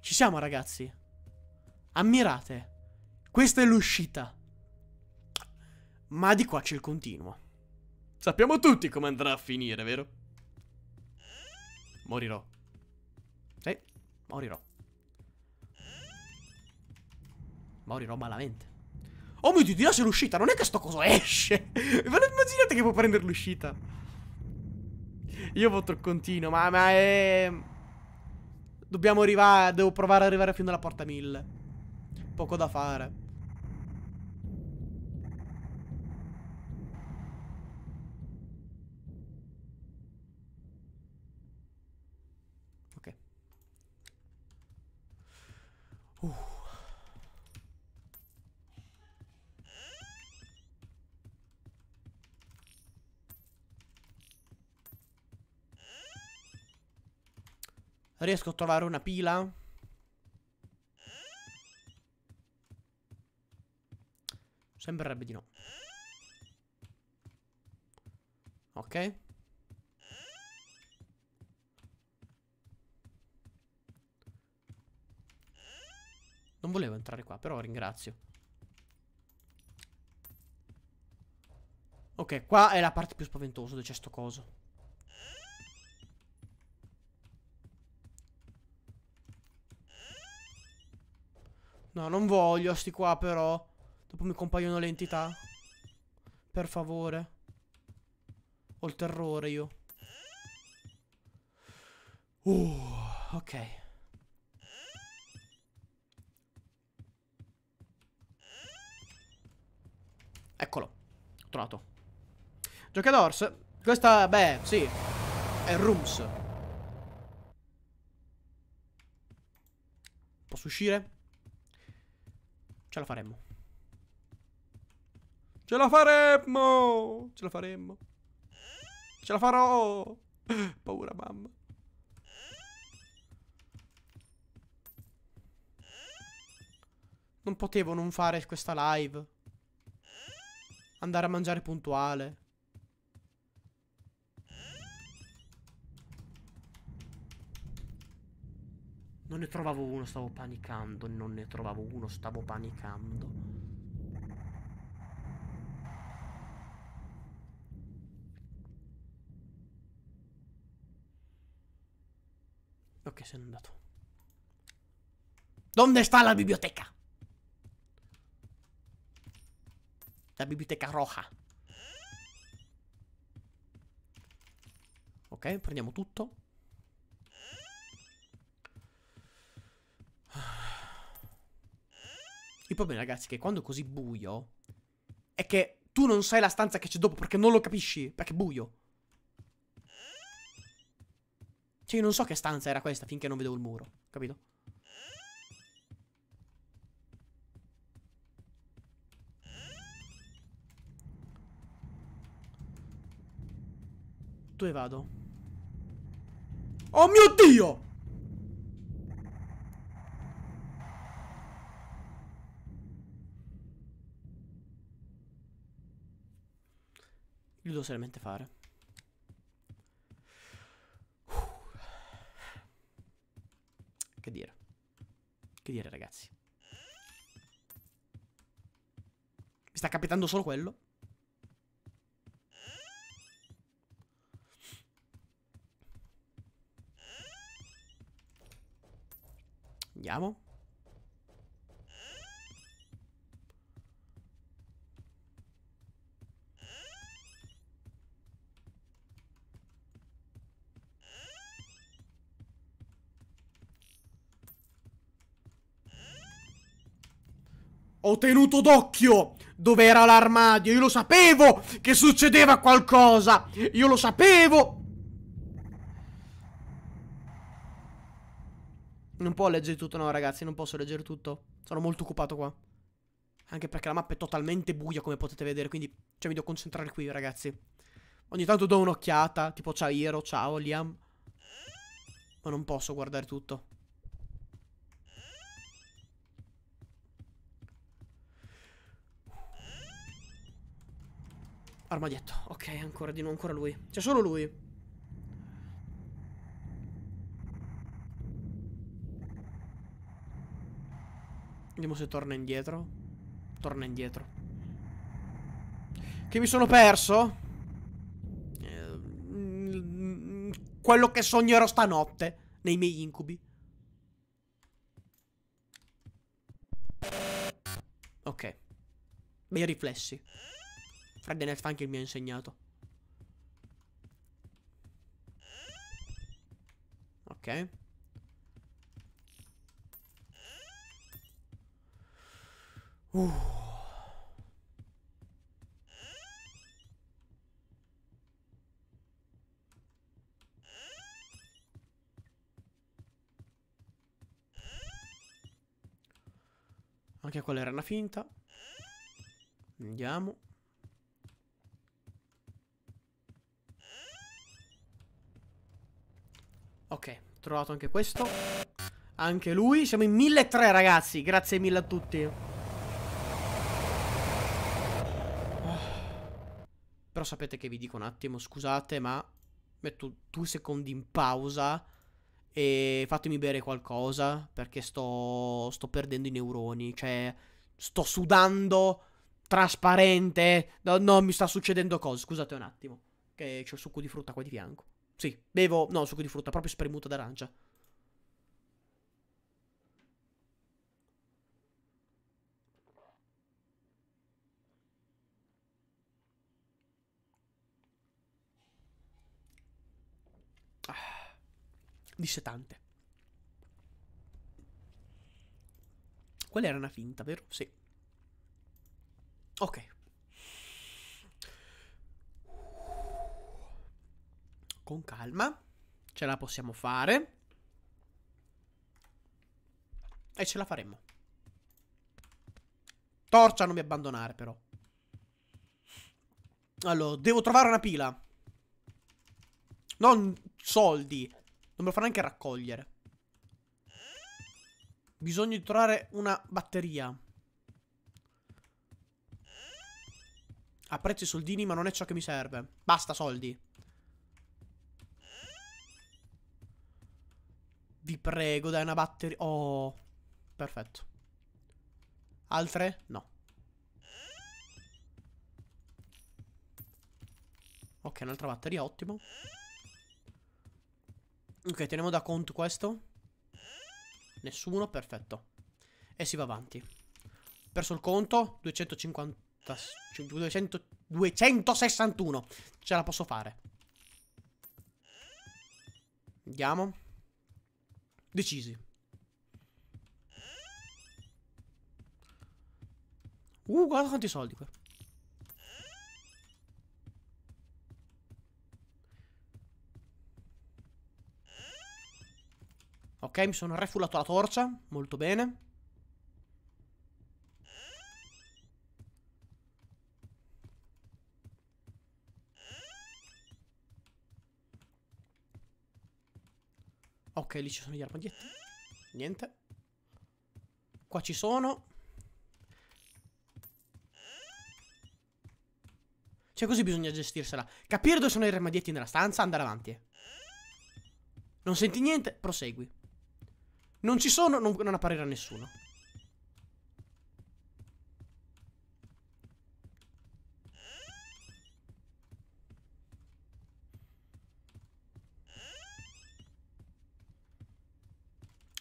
Ci siamo, ragazzi ammirate. Questa è l'uscita. Ma di qua c'è il continuo. Sappiamo tutti come andrà a finire, vero? Morirò. Sì, morirò. Morirò malamente. Oh mio Dio, di là c'è l'uscita. Non è che sto coso esce. Immaginate che può prendere l'uscita. Io voto il continuo, ma, ma è... Dobbiamo arrivare... Devo provare ad arrivare fino alla porta 1000 poco da fare. Ok. Uh. Riesco a trovare una pila? Sembrerebbe di no. Ok. Non volevo entrare qua, però ringrazio. Ok, qua è la parte più spaventosa dove c'è sto coso. No, non voglio sti qua però. Dopo mi compaiono le entità. Per favore. Ho il terrore io. Uh, ok. Eccolo. Ho trovato. Giocadors. Questa, beh, sì. È Rooms. Posso uscire? Ce la faremo Ce la faremmo! Ce la faremmo. Ce la farò! Paura, mamma. Non potevo non fare questa live. Andare a mangiare puntuale. Non ne trovavo uno, stavo panicando. Non ne trovavo uno, stavo panicando. Ok, sono andato. Dove sta la biblioteca? La biblioteca roja. Ok, prendiamo tutto. Il problema, ragazzi, è che quando è così buio, è che tu non sai la stanza che c'è dopo perché non lo capisci, perché è buio. Cioè, io non so che stanza era questa finché non vedevo il muro, capito? Dove vado? Oh mio Dio! Io devo seriamente fare. Che dire ragazzi Mi sta capitando solo quello Andiamo tenuto d'occhio dove era l'armadio. Io lo sapevo che succedeva qualcosa. Io lo sapevo. Non può leggere tutto, no ragazzi, non posso leggere tutto. Sono molto occupato qua. Anche perché la mappa è totalmente buia, come potete vedere, quindi cioè, mi devo concentrare qui, ragazzi. Ogni tanto do un'occhiata, tipo ciao Iro, ciao Liam. Ma non posso guardare tutto. Armadietto. Ok, ancora di nuovo, ancora lui. C'è solo lui. Vediamo se torna indietro. Torna indietro. Che mi sono perso? Eh, quello che sognerò stanotte nei miei incubi. Ok. Bei riflessi. Fred nel Funk mi ha insegnato. Ok. Uh. Anche quella era una finta. Andiamo. Ok, trovato anche questo. Anche lui. Siamo in 1.300 ragazzi. Grazie mille a tutti. Ah. Però sapete che vi dico un attimo, scusate, ma metto due secondi in pausa e fatemi bere qualcosa perché sto, sto perdendo i neuroni. Cioè, sto sudando trasparente. No, no, mi sta succedendo cosa. Scusate un attimo. Che c'è il succo di frutta qua di fianco. Sì, bevo, no, succo di frutta, proprio spremuta d'arancia. Ah, dissetante. Quella era una finta, vero? Sì. Ok. con calma, ce la possiamo fare e ce la faremo. Torcia, non mi abbandonare però. Allora, devo trovare una pila. Non soldi. Non me lo fa neanche raccogliere. Bisogna trovare una batteria. Apprezzo i soldini, ma non è ciò che mi serve. Basta soldi. Vi prego, dai una batteria. Oh, perfetto. Altre? No. Ok, un'altra batteria, ottimo. Ok, teniamo da conto questo. Nessuno, perfetto. E si va avanti. Ho perso il conto, 250... 200, 261. Ce la posso fare. Andiamo. Decisi. Uh, guarda quanti soldi qua. Ok, mi sono refulato la torcia, molto bene. ok, lì ci sono gli armadietti. Niente. Qua ci sono. Cioè così bisogna gestirsela. Capire dove sono i armadietti nella stanza, andare avanti. Eh. Non senti niente, prosegui. Non ci sono, non, non apparirà nessuno.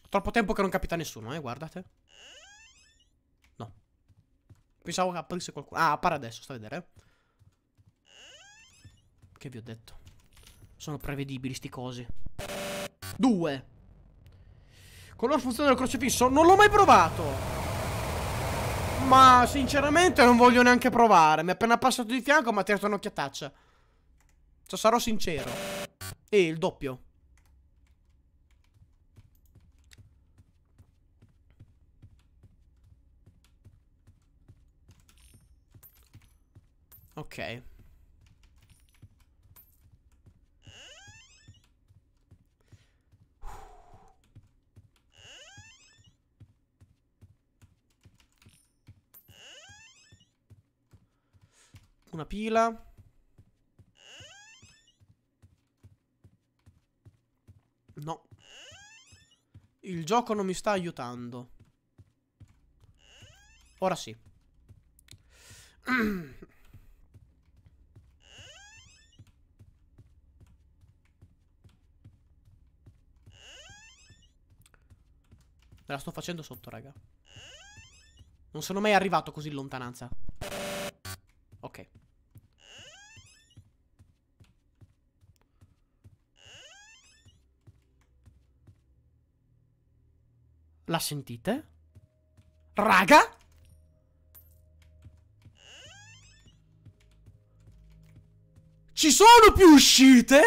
Troppo tempo che non capita nessuno, eh, guardate. No. Pensavo che aprisse qualcuno. Ah, appare adesso, sta a vedere. Eh. Che vi ho detto? Sono prevedibili sti cosi. Due. Con loro funziona il crocifisso? Non l'ho mai provato. Ma sinceramente non voglio neanche provare. Mi è appena passato di fianco, ma ha tirato un'occhiataccia. Cioè, sarò sincero. E il doppio. Ok. Una pila. No. Il gioco non mi sta aiutando. Ora sì. Me la sto facendo sotto, raga. Non sono mai arrivato così in lontananza. Ok. La sentite? Raga? Ci sono più uscite?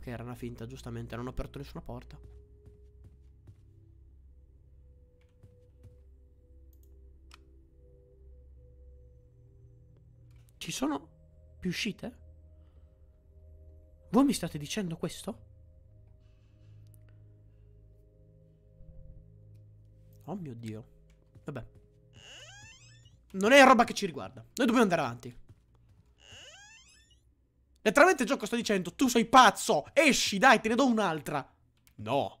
che era una finta, giustamente, non ho aperto nessuna porta. Ci sono più uscite? Voi mi state dicendo questo? Oh mio dio. Vabbè. Non è roba che ci riguarda. Noi dobbiamo andare avanti. Letteralmente il gioco sta dicendo, tu sei pazzo, esci, dai, te ne do un'altra. No.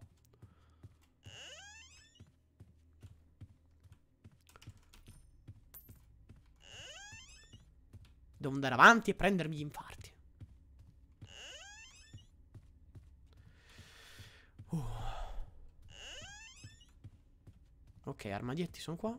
Devo andare avanti e prendermi gli infarti. Uh. Ok, armadietti sono qua.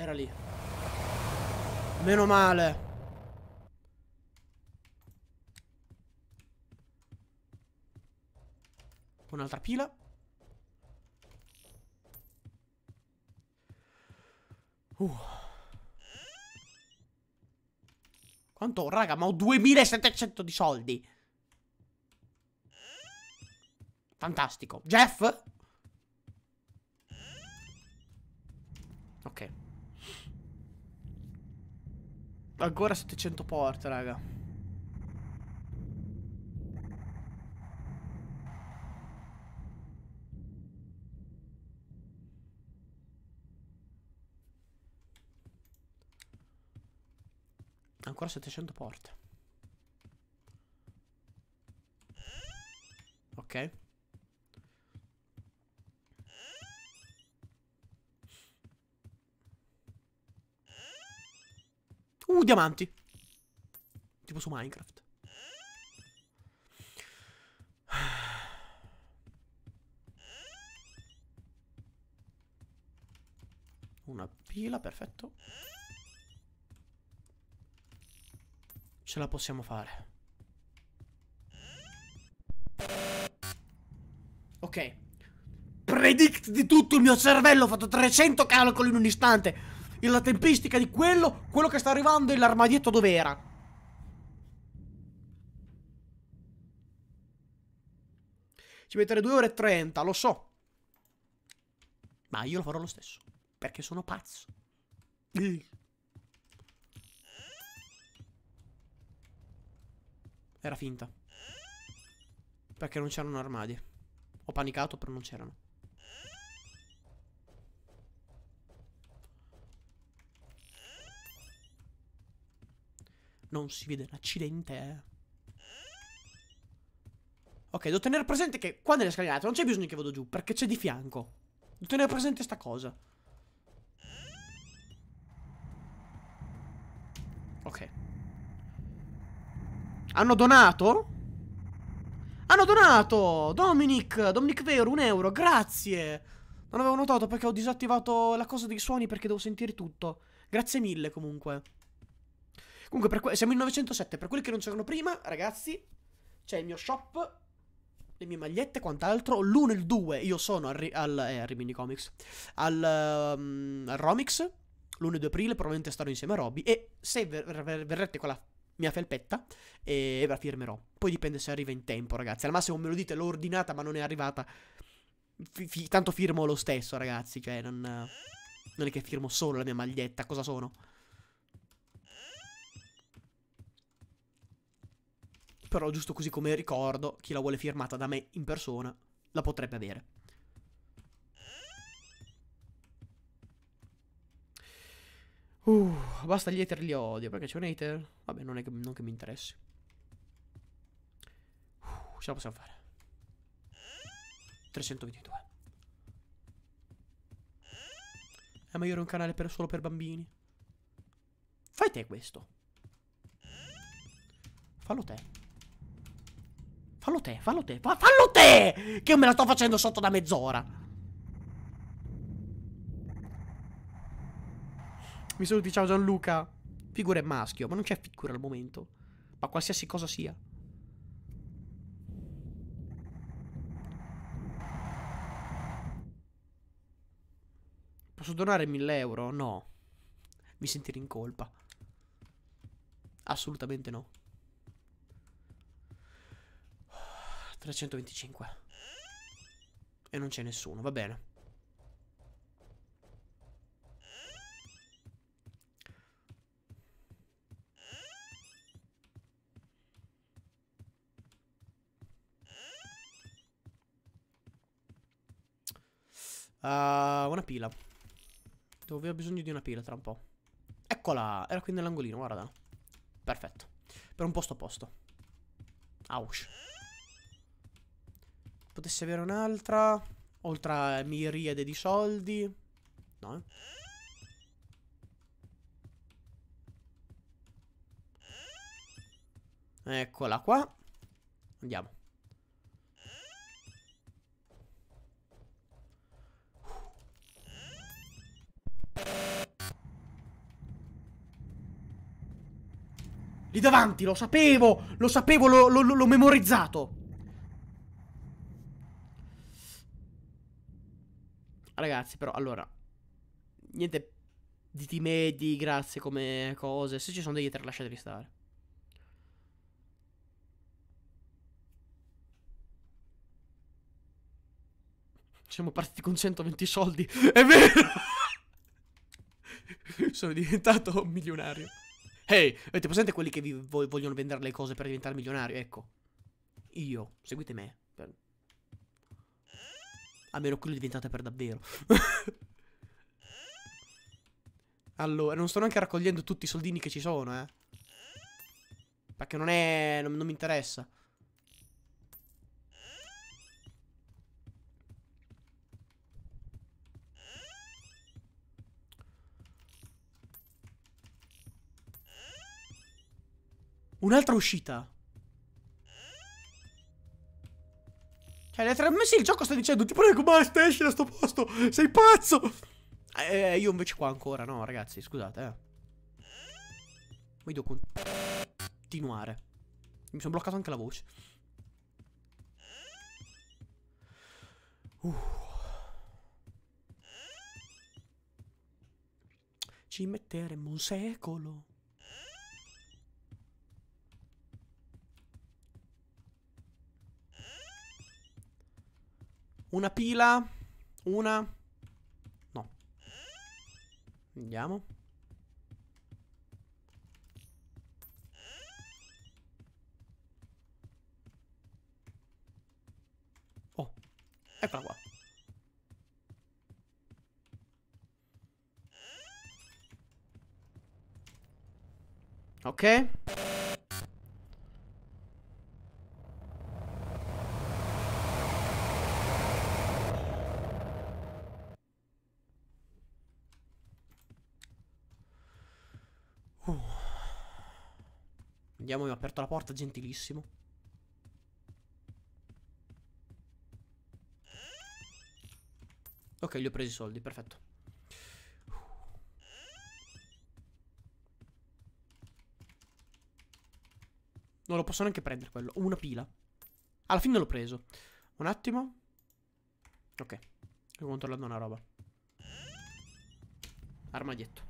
Era lì. Meno male. Un'altra pila. Uh. Quanto, raga, ma ho 2700 di soldi. Fantastico. Jeff? Ok. Ancora 700 porte, raga. Ancora 700 porte. Ok. Uh, diamanti. Tipo su Minecraft. Una pila, perfetto. Ce la possiamo fare. Ok. Predict di tutto il mio cervello, ho fatto 300 calcoli in un istante e la tempistica di quello, quello che sta arrivando e l'armadietto dove era. Ci mettere 2 ore e 30, lo so. Ma io lo farò lo stesso. Perché sono pazzo. Era finta. Perché non c'erano armadi. Ho panicato per non c'erano. Non si vede un accidente, eh. Ok, devo tenere presente che qua nelle scalinate non c'è bisogno che vado giù, perché c'è di fianco. Devo tenere presente sta cosa. Ok. Hanno donato? Hanno donato! Dominic! Dominic Vero, un euro, grazie! Non avevo notato perché ho disattivato la cosa dei suoni perché devo sentire tutto. Grazie mille comunque. Comunque, per que- siamo in 907. Per quelli che non c'erano prima, ragazzi, c'è il mio shop, le mie magliette e quant'altro. L'1 e il 2 io sono al, ri- al, eh, al Rimini Comics, al, um, al Romix. L'1 e 2 aprile probabilmente starò insieme a Robby. E se ver- ver- verrete con la mia felpetta e la firmerò. Poi dipende se arriva in tempo, ragazzi. Al massimo me lo dite, l'ho ordinata ma non è arrivata. F- f- tanto firmo lo stesso, ragazzi. Cioè, non, non è che firmo solo la mia maglietta. Cosa sono? Però giusto così come ricordo, chi la vuole firmata da me in persona la potrebbe avere. Uh, basta gli hater li odio, perché c'è un hater? Vabbè, non è che, non che mi interessi. Uh, ce la possiamo fare. 322. È meglio io un canale per, solo per bambini. Fai te questo. Fallo te. Fallo te, fallo te, fa fallo te! Che io me la sto facendo sotto da mezz'ora. Mi saluti, ciao Gianluca. Figura è maschio, ma non c'è figura al momento. Ma qualsiasi cosa sia. Posso donare 1000 euro? No. Mi sentirei in colpa. Assolutamente no. 325. E non c'è nessuno, va bene. Uh, una pila. Devo aver bisogno di una pila tra un po'. Eccola! Era qui nell'angolino, guarda. Perfetto. Per un posto a posto. Aush potessi avere un'altra. Oltre a miriade di soldi. No. Eh. Eccola qua. Andiamo. Lì davanti, lo sapevo! Lo sapevo, l'ho memorizzato! ragazzi, però allora, niente di di grazie come cose. Se ci sono degli ether, lasciateli stare. Siamo partiti con 120 soldi. È vero! sono diventato un milionario. Ehi, hey, avete presente quelli che vi vogliono vendere le cose per diventare milionario? Ecco. Io, seguite me. Almeno meno che lo diventate per davvero. allora, non sto neanche raccogliendo tutti i soldini che ci sono, eh. Perché non è... non, non mi interessa. Un'altra uscita. Cioè, letteralmente sì, il gioco sta dicendo, ti prego, basta, esci da sto posto, sei pazzo! Eh, io invece qua ancora, no, ragazzi, scusate, eh. Poi devo continuare. Mi sono bloccato anche la voce. Uh. Ci metteremo un secolo. Una pila. Una. No. Andiamo. Oh. Eccola qua. Ok. Andiamo, mi ha aperto la porta, gentilissimo. Ok, gli ho preso i soldi, perfetto. Non lo posso neanche prendere quello. Ho una pila. Alla fine l'ho preso. Un attimo. Ok. Sto controllando una roba. Armadietto.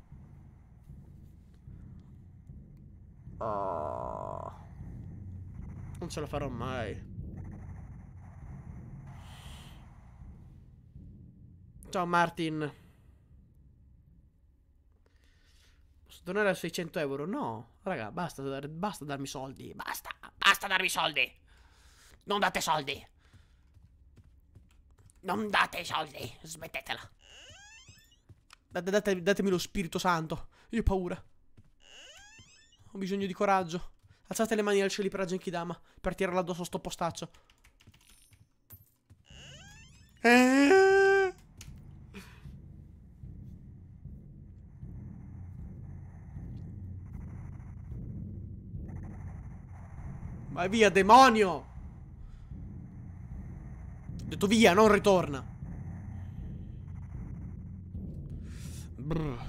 Oh. Non ce la farò mai. Ciao Martin. Posso tornare a 600 euro? No, raga, basta, basta darmi soldi. Basta, basta darmi soldi. Non date soldi. Non date soldi. Smettetela. D datemi lo Spirito Santo. Io ho paura. Ho bisogno di coraggio. Alzate le mani al cielo per la Genkidama. Per tirarla addosso a sto postaccio. Eh... Vai via, demonio! Ho detto via, non ritorna. Brrr.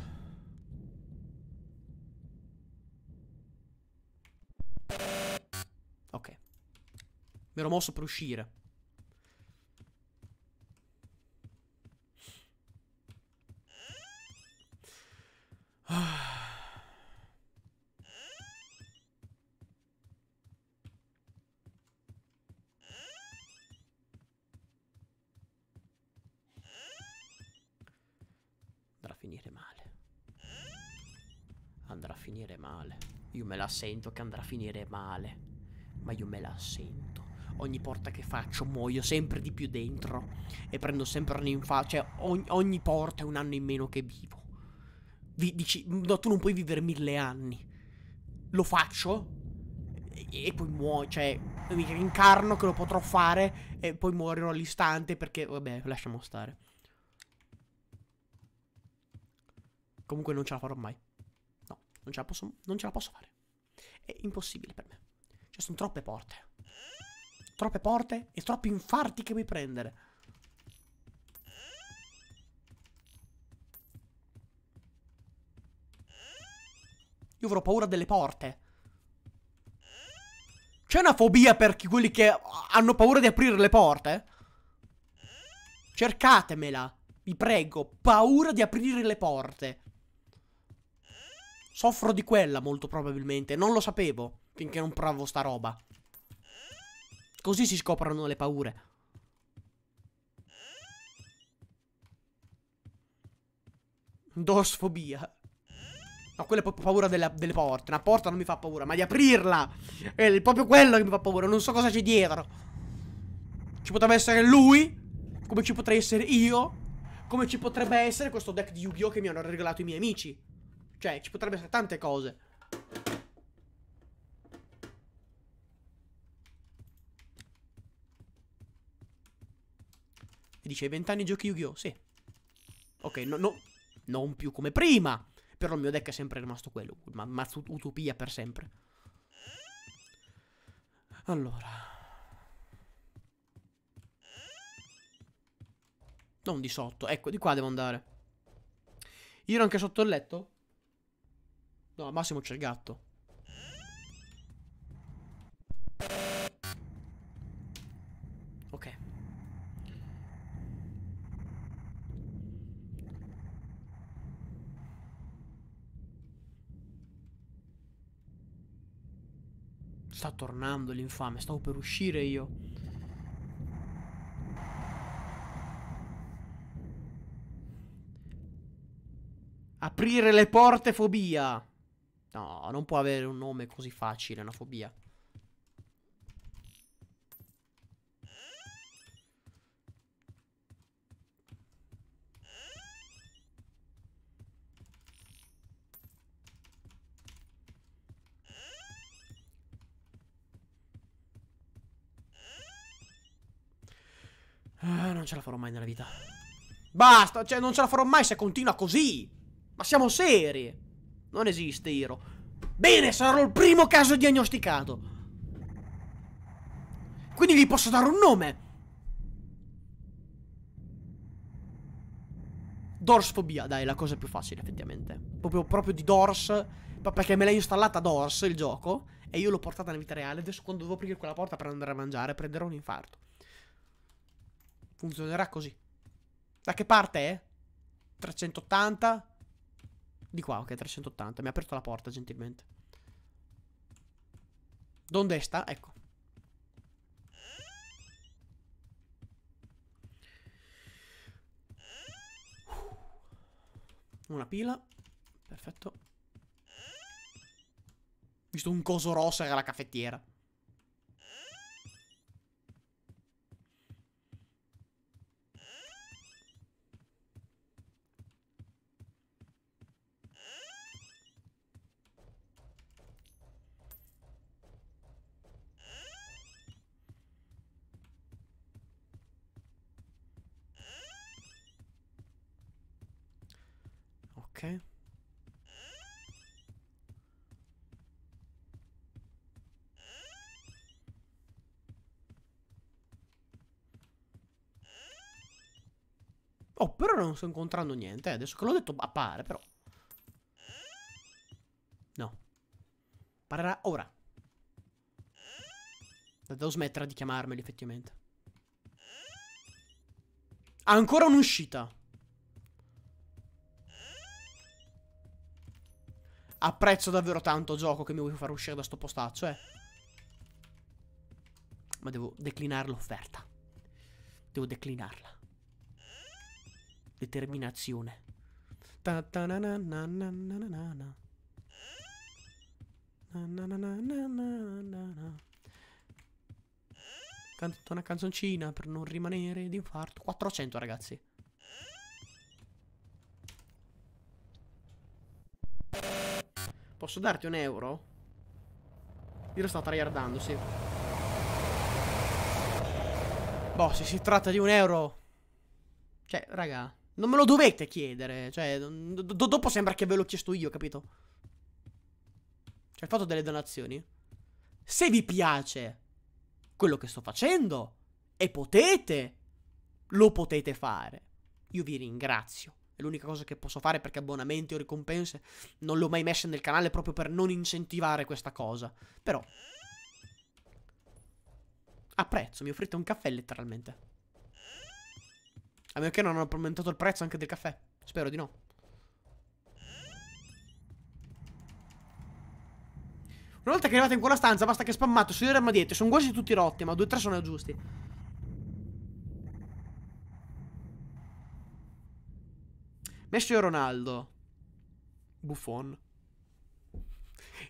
Mi ero mosso per uscire. Andrà a finire male. Andrà a finire male. Io me la sento che andrà a finire male. Ma io me la sento ogni porta che faccio muoio sempre di più dentro e prendo sempre anni in faccia. Cioè, ogni, ogni, porta è un anno in meno che vivo. Vi, dici, no, tu non puoi vivere mille anni. Lo faccio e, e poi muoio, cioè, mi rincarno che lo potrò fare e poi morirò all'istante perché, vabbè, lasciamo stare. Comunque non ce la farò mai. No, non ce la posso, non ce la posso fare. È impossibile per me. Ci cioè, sono troppe porte. Troppe porte e troppi infarti che vuoi prendere. Io avrò paura delle porte. C'è una fobia per quelli che hanno paura di aprire le porte? Cercatemela. Vi prego. Paura di aprire le porte. Soffro di quella molto probabilmente. Non lo sapevo finché non provavo sta roba. Così si scoprono le paure. Dosfobia. No, quella è proprio paura della, delle porte. Una porta non mi fa paura, ma di aprirla! È proprio quello che mi fa paura. Non so cosa c'è dietro. Ci potrebbe essere lui. Come ci potrei essere io. Come ci potrebbe essere questo deck di Yu-Gi-Oh! che mi hanno regalato i miei amici. Cioè, ci potrebbe essere tante cose. Dice, 20 anni giochi Yu-Gi-Oh! Sì. Ok, no, no, non più come prima. Però il mio deck è sempre rimasto quello. Ma, ma utopia per sempre. Allora. Non di sotto. Ecco, di qua devo andare. Io ero anche sotto il letto? No, al massimo c'è il gatto. tornando l'infame, stavo per uscire io. Aprire le porte, fobia. No, non può avere un nome così facile, una fobia. non ce la farò mai nella vita. Basta, cioè non ce la farò mai se continua così. Ma siamo seri. Non esiste Iro. Bene, sarò il primo caso diagnosticato. Quindi gli posso dare un nome. Dorsfobia, dai, la cosa più facile effettivamente. Proprio, proprio di Dors, perché me l'ha installata Dors il gioco e io l'ho portata nella vita reale. Adesso quando devo aprire quella porta per andare a mangiare prenderò un infarto. Funzionerà così. Da che parte è? 380? Di qua, ok, 380. Mi ha aperto la porta, gentilmente. Donde sta? Ecco. Una pila. Perfetto. Visto un coso rosso era la caffettiera. Oh, però non sto incontrando niente. Eh, adesso che l'ho detto appare, però. No. Parerà ora. Devo smettere di chiamarmeli, effettivamente. ancora un'uscita. Apprezzo davvero tanto gioco che mi vuoi far uscire da sto postaccio, eh. Ma devo declinare l'offerta. Devo declinarla determinazione. Ta na na na na na na na na. Na na na na na na Canto una canzoncina per non rimanere di infarto. 400 ragazzi. Posso darti un euro? Io lo sto tryhardando, sì. Boh, se si tratta di un euro... Cioè, raga... Non me lo dovete chiedere. Cioè, do dopo sembra che ve l'ho chiesto io, capito? Cioè, fatto delle donazioni. Se vi piace quello che sto facendo e potete, lo potete fare. Io vi ringrazio. È l'unica cosa che posso fare perché abbonamenti o ricompense non le ho mai messe nel canale proprio per non incentivare questa cosa. Però... Apprezzo, mi offrite un caffè letteralmente. A meno che non hanno aumentato il prezzo anche del caffè. Spero di no. Una volta che arrivate in quella stanza, basta che spammate sugli armadietti. Sono quasi tutti rotti, ma due o tre sono giusti. Messi Ronaldo. Buffon.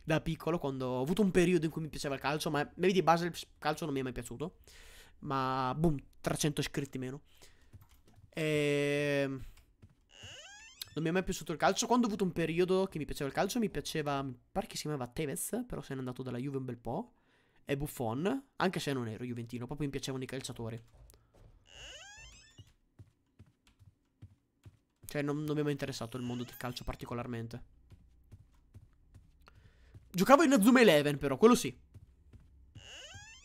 Da piccolo, quando ho avuto un periodo in cui mi piaceva il calcio, ma vedi, di base il calcio non mi è mai piaciuto. Ma boom, 300 iscritti meno. Ehm... Non mi è mai piaciuto il calcio. Quando ho avuto un periodo che mi piaceva il calcio, mi piaceva. Mi pare che si chiamava Tevez, però se n'è andato dalla Juve un bel po'. E Buffon, anche se non ero Juventino, proprio mi piacevano i calciatori. Cioè, non, non mi è mai interessato il mondo del calcio particolarmente. Giocavo in Azuma Eleven, però, quello sì.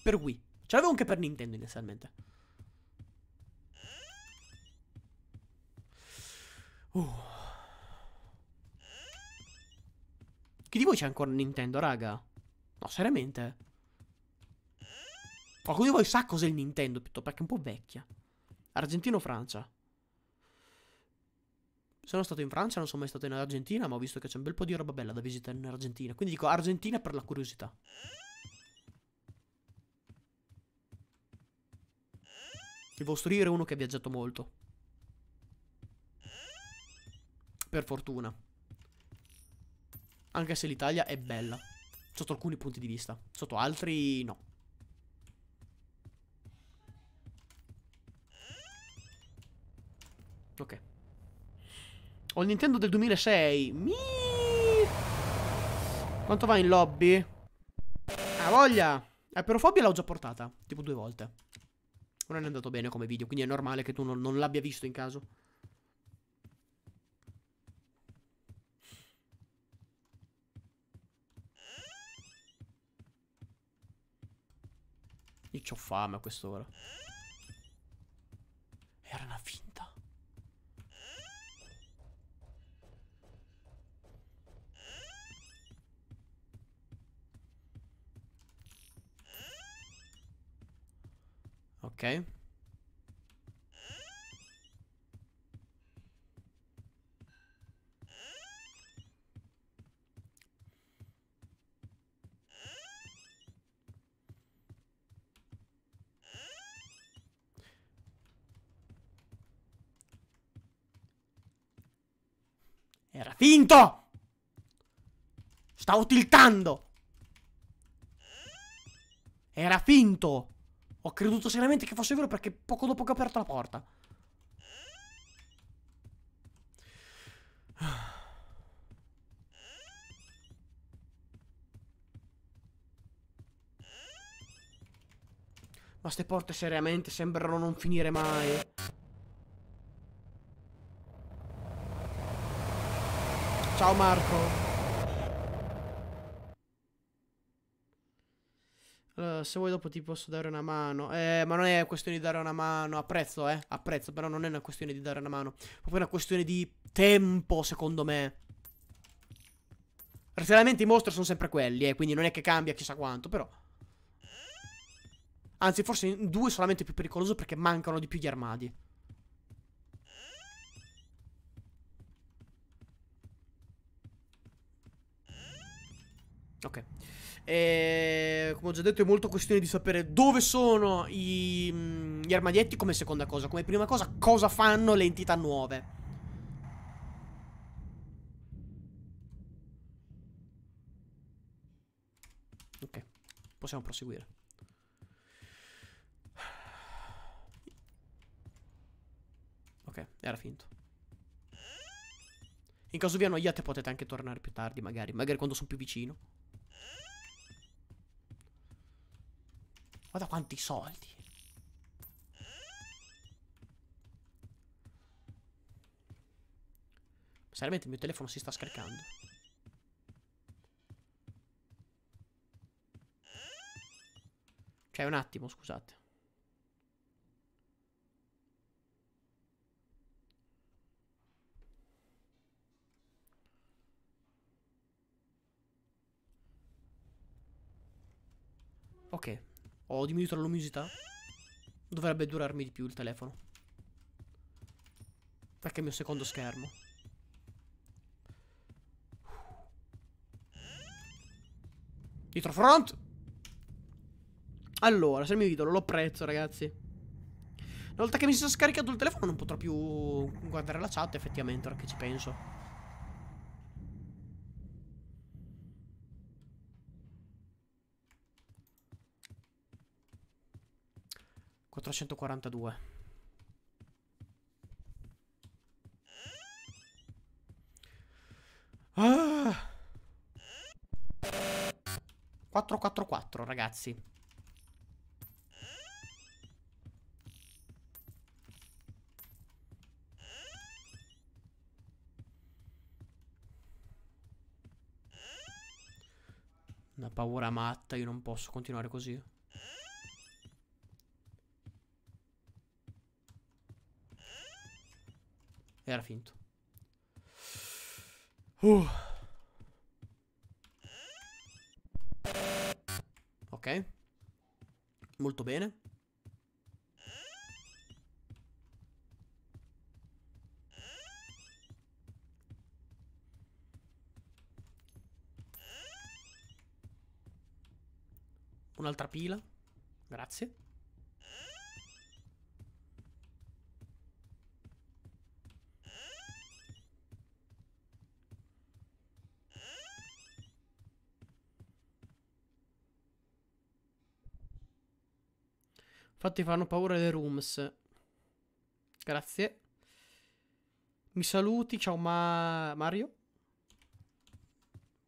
Per Wii. Ce l'avevo anche per Nintendo, inizialmente. Uh. Chi di voi c'è ancora Nintendo, raga? No, seriamente? Qualcuno di voi sa cos'è il Nintendo, piuttosto perché è un po' vecchia. Argentino-Francia. Sono stato in Francia, non sono mai stato in Argentina, ma ho visto che c'è un bel po' di roba bella da visitare in Argentina. Quindi dico Argentina per la curiosità. Devo istruire uno che ha viaggiato molto. Per fortuna. Anche se l'Italia è bella. Sotto alcuni punti di vista. Sotto altri no. Ok. Ho il Nintendo del 2006. Mi... Quanto va in lobby? Ha ah, voglia! Aperofobia eh, l'ho già portata. Tipo due volte. Non è andato bene come video, quindi è normale che tu non, non l'abbia visto in caso. Io ho fame a quest'ora. Stavo tiltando. Era finto. Ho creduto seriamente che fosse vero perché poco dopo che ho aperto la porta. Ma ste porte seriamente sembrano non finire mai. Ciao Marco. Uh, se vuoi dopo ti posso dare una mano. Eh, ma non è questione di dare una mano. Apprezzo, eh. Apprezzo, però non è una questione di dare una mano. Proprio una questione di tempo, secondo me. Razionalmente i mostri sono sempre quelli, eh. Quindi non è che cambia chissà quanto, però. Anzi, forse in due è solamente più pericoloso perché mancano di più gli armadi. Ok. E, come ho già detto è molto questione di sapere dove sono i, mh, mm, gli armadietti come seconda cosa. Come prima cosa cosa fanno le entità nuove. Ok, possiamo proseguire. Ok, era finto. In caso vi annoiate potete anche tornare più tardi magari, magari quando sono più vicino. Guarda quanti soldi. Seriamente il mio telefono si sta scaricando. Cioè un attimo, scusate. Ok. Ho diminuito la luminosità. Dovrebbe durarmi di più il telefono. Perché è il mio secondo schermo. Dietro front! Allora, se il mio idolo lo prezzo, ragazzi. Una volta che mi si è scaricato il telefono non potrò più guardare la chat, effettivamente, ora che ci penso. 442. Ah! 444, ragazzi. Una paura matta, io non posso continuare così. Era finto. Uh. Ok. Molto bene. Un'altra pila. Grazie. Infatti fanno paura le rooms. Grazie. Mi saluti, ciao ma... Mario.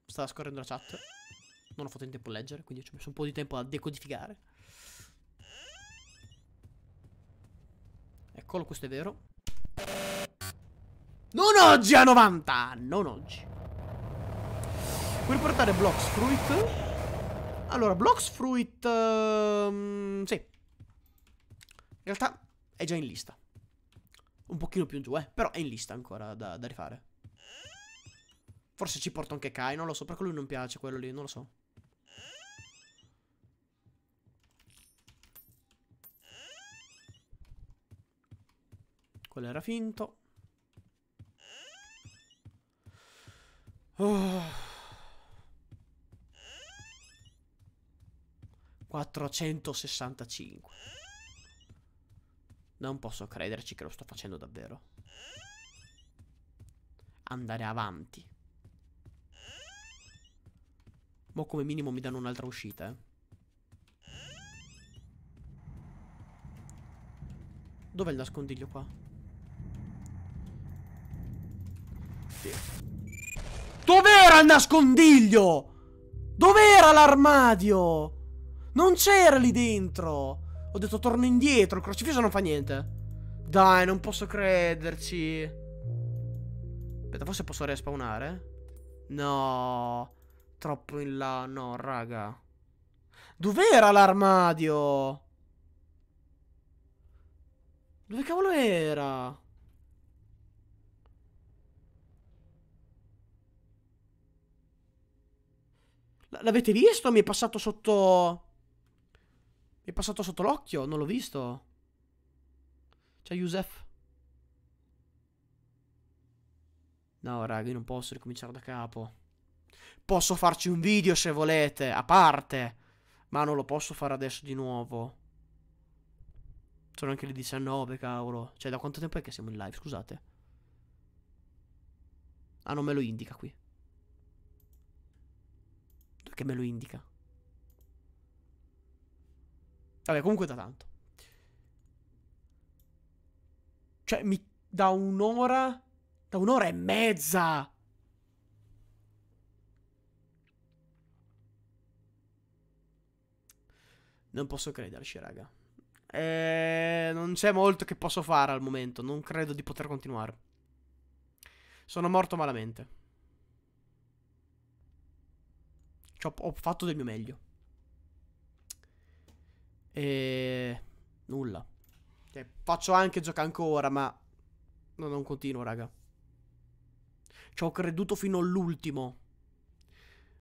Stava scorrendo la chat. Non ho fatto in tempo a leggere, quindi ci ho messo un po' di tempo a decodificare. Eccolo, questo è vero. Non oggi a 90! Non oggi. Puoi portare Blocks Fruit? Allora, Blocks Fruit... Um, sì. In realtà è già in lista. Un pochino più in giù, eh. Però è in lista ancora da, da rifare. Forse ci porto anche Kai, non lo so. Perché lui non piace quello lì, non lo so. Quello era finto. Oh. 465. Non posso crederci che lo sto facendo davvero. Andare avanti. Mo come minimo mi danno un'altra uscita, eh. Dov'è il nascondiglio qua? Dov'era il nascondiglio? Dov'era l'armadio? Non c'era lì dentro! Ho detto torno indietro, il crocifisso non fa niente. Dai, non posso crederci. Aspetta, forse posso respawnare? No. Troppo in là, no, raga. Dov'era l'armadio? Dove cavolo era? L'avete visto? Mi è passato sotto... Mi è passato sotto l'occhio, non l'ho visto. Ciao Yusef. No, raga, io non posso ricominciare da capo. Posso farci un video se volete, a parte. Ma non lo posso fare adesso di nuovo. Sono anche le 19, cavolo. Cioè, da quanto tempo è che siamo in live? Scusate. Ah, non me lo indica qui. Che me lo indica. Vabbè, comunque da tanto. Cioè, mi... da un'ora... Da un'ora e mezza! Non posso crederci, raga. Eh, non c'è molto che posso fare al momento. Non credo di poter continuare. Sono morto malamente. ho fatto del mio meglio. E... Nulla. Cioè, faccio anche gioca ancora, ma... No, non continuo, raga. Ci ho creduto fino all'ultimo.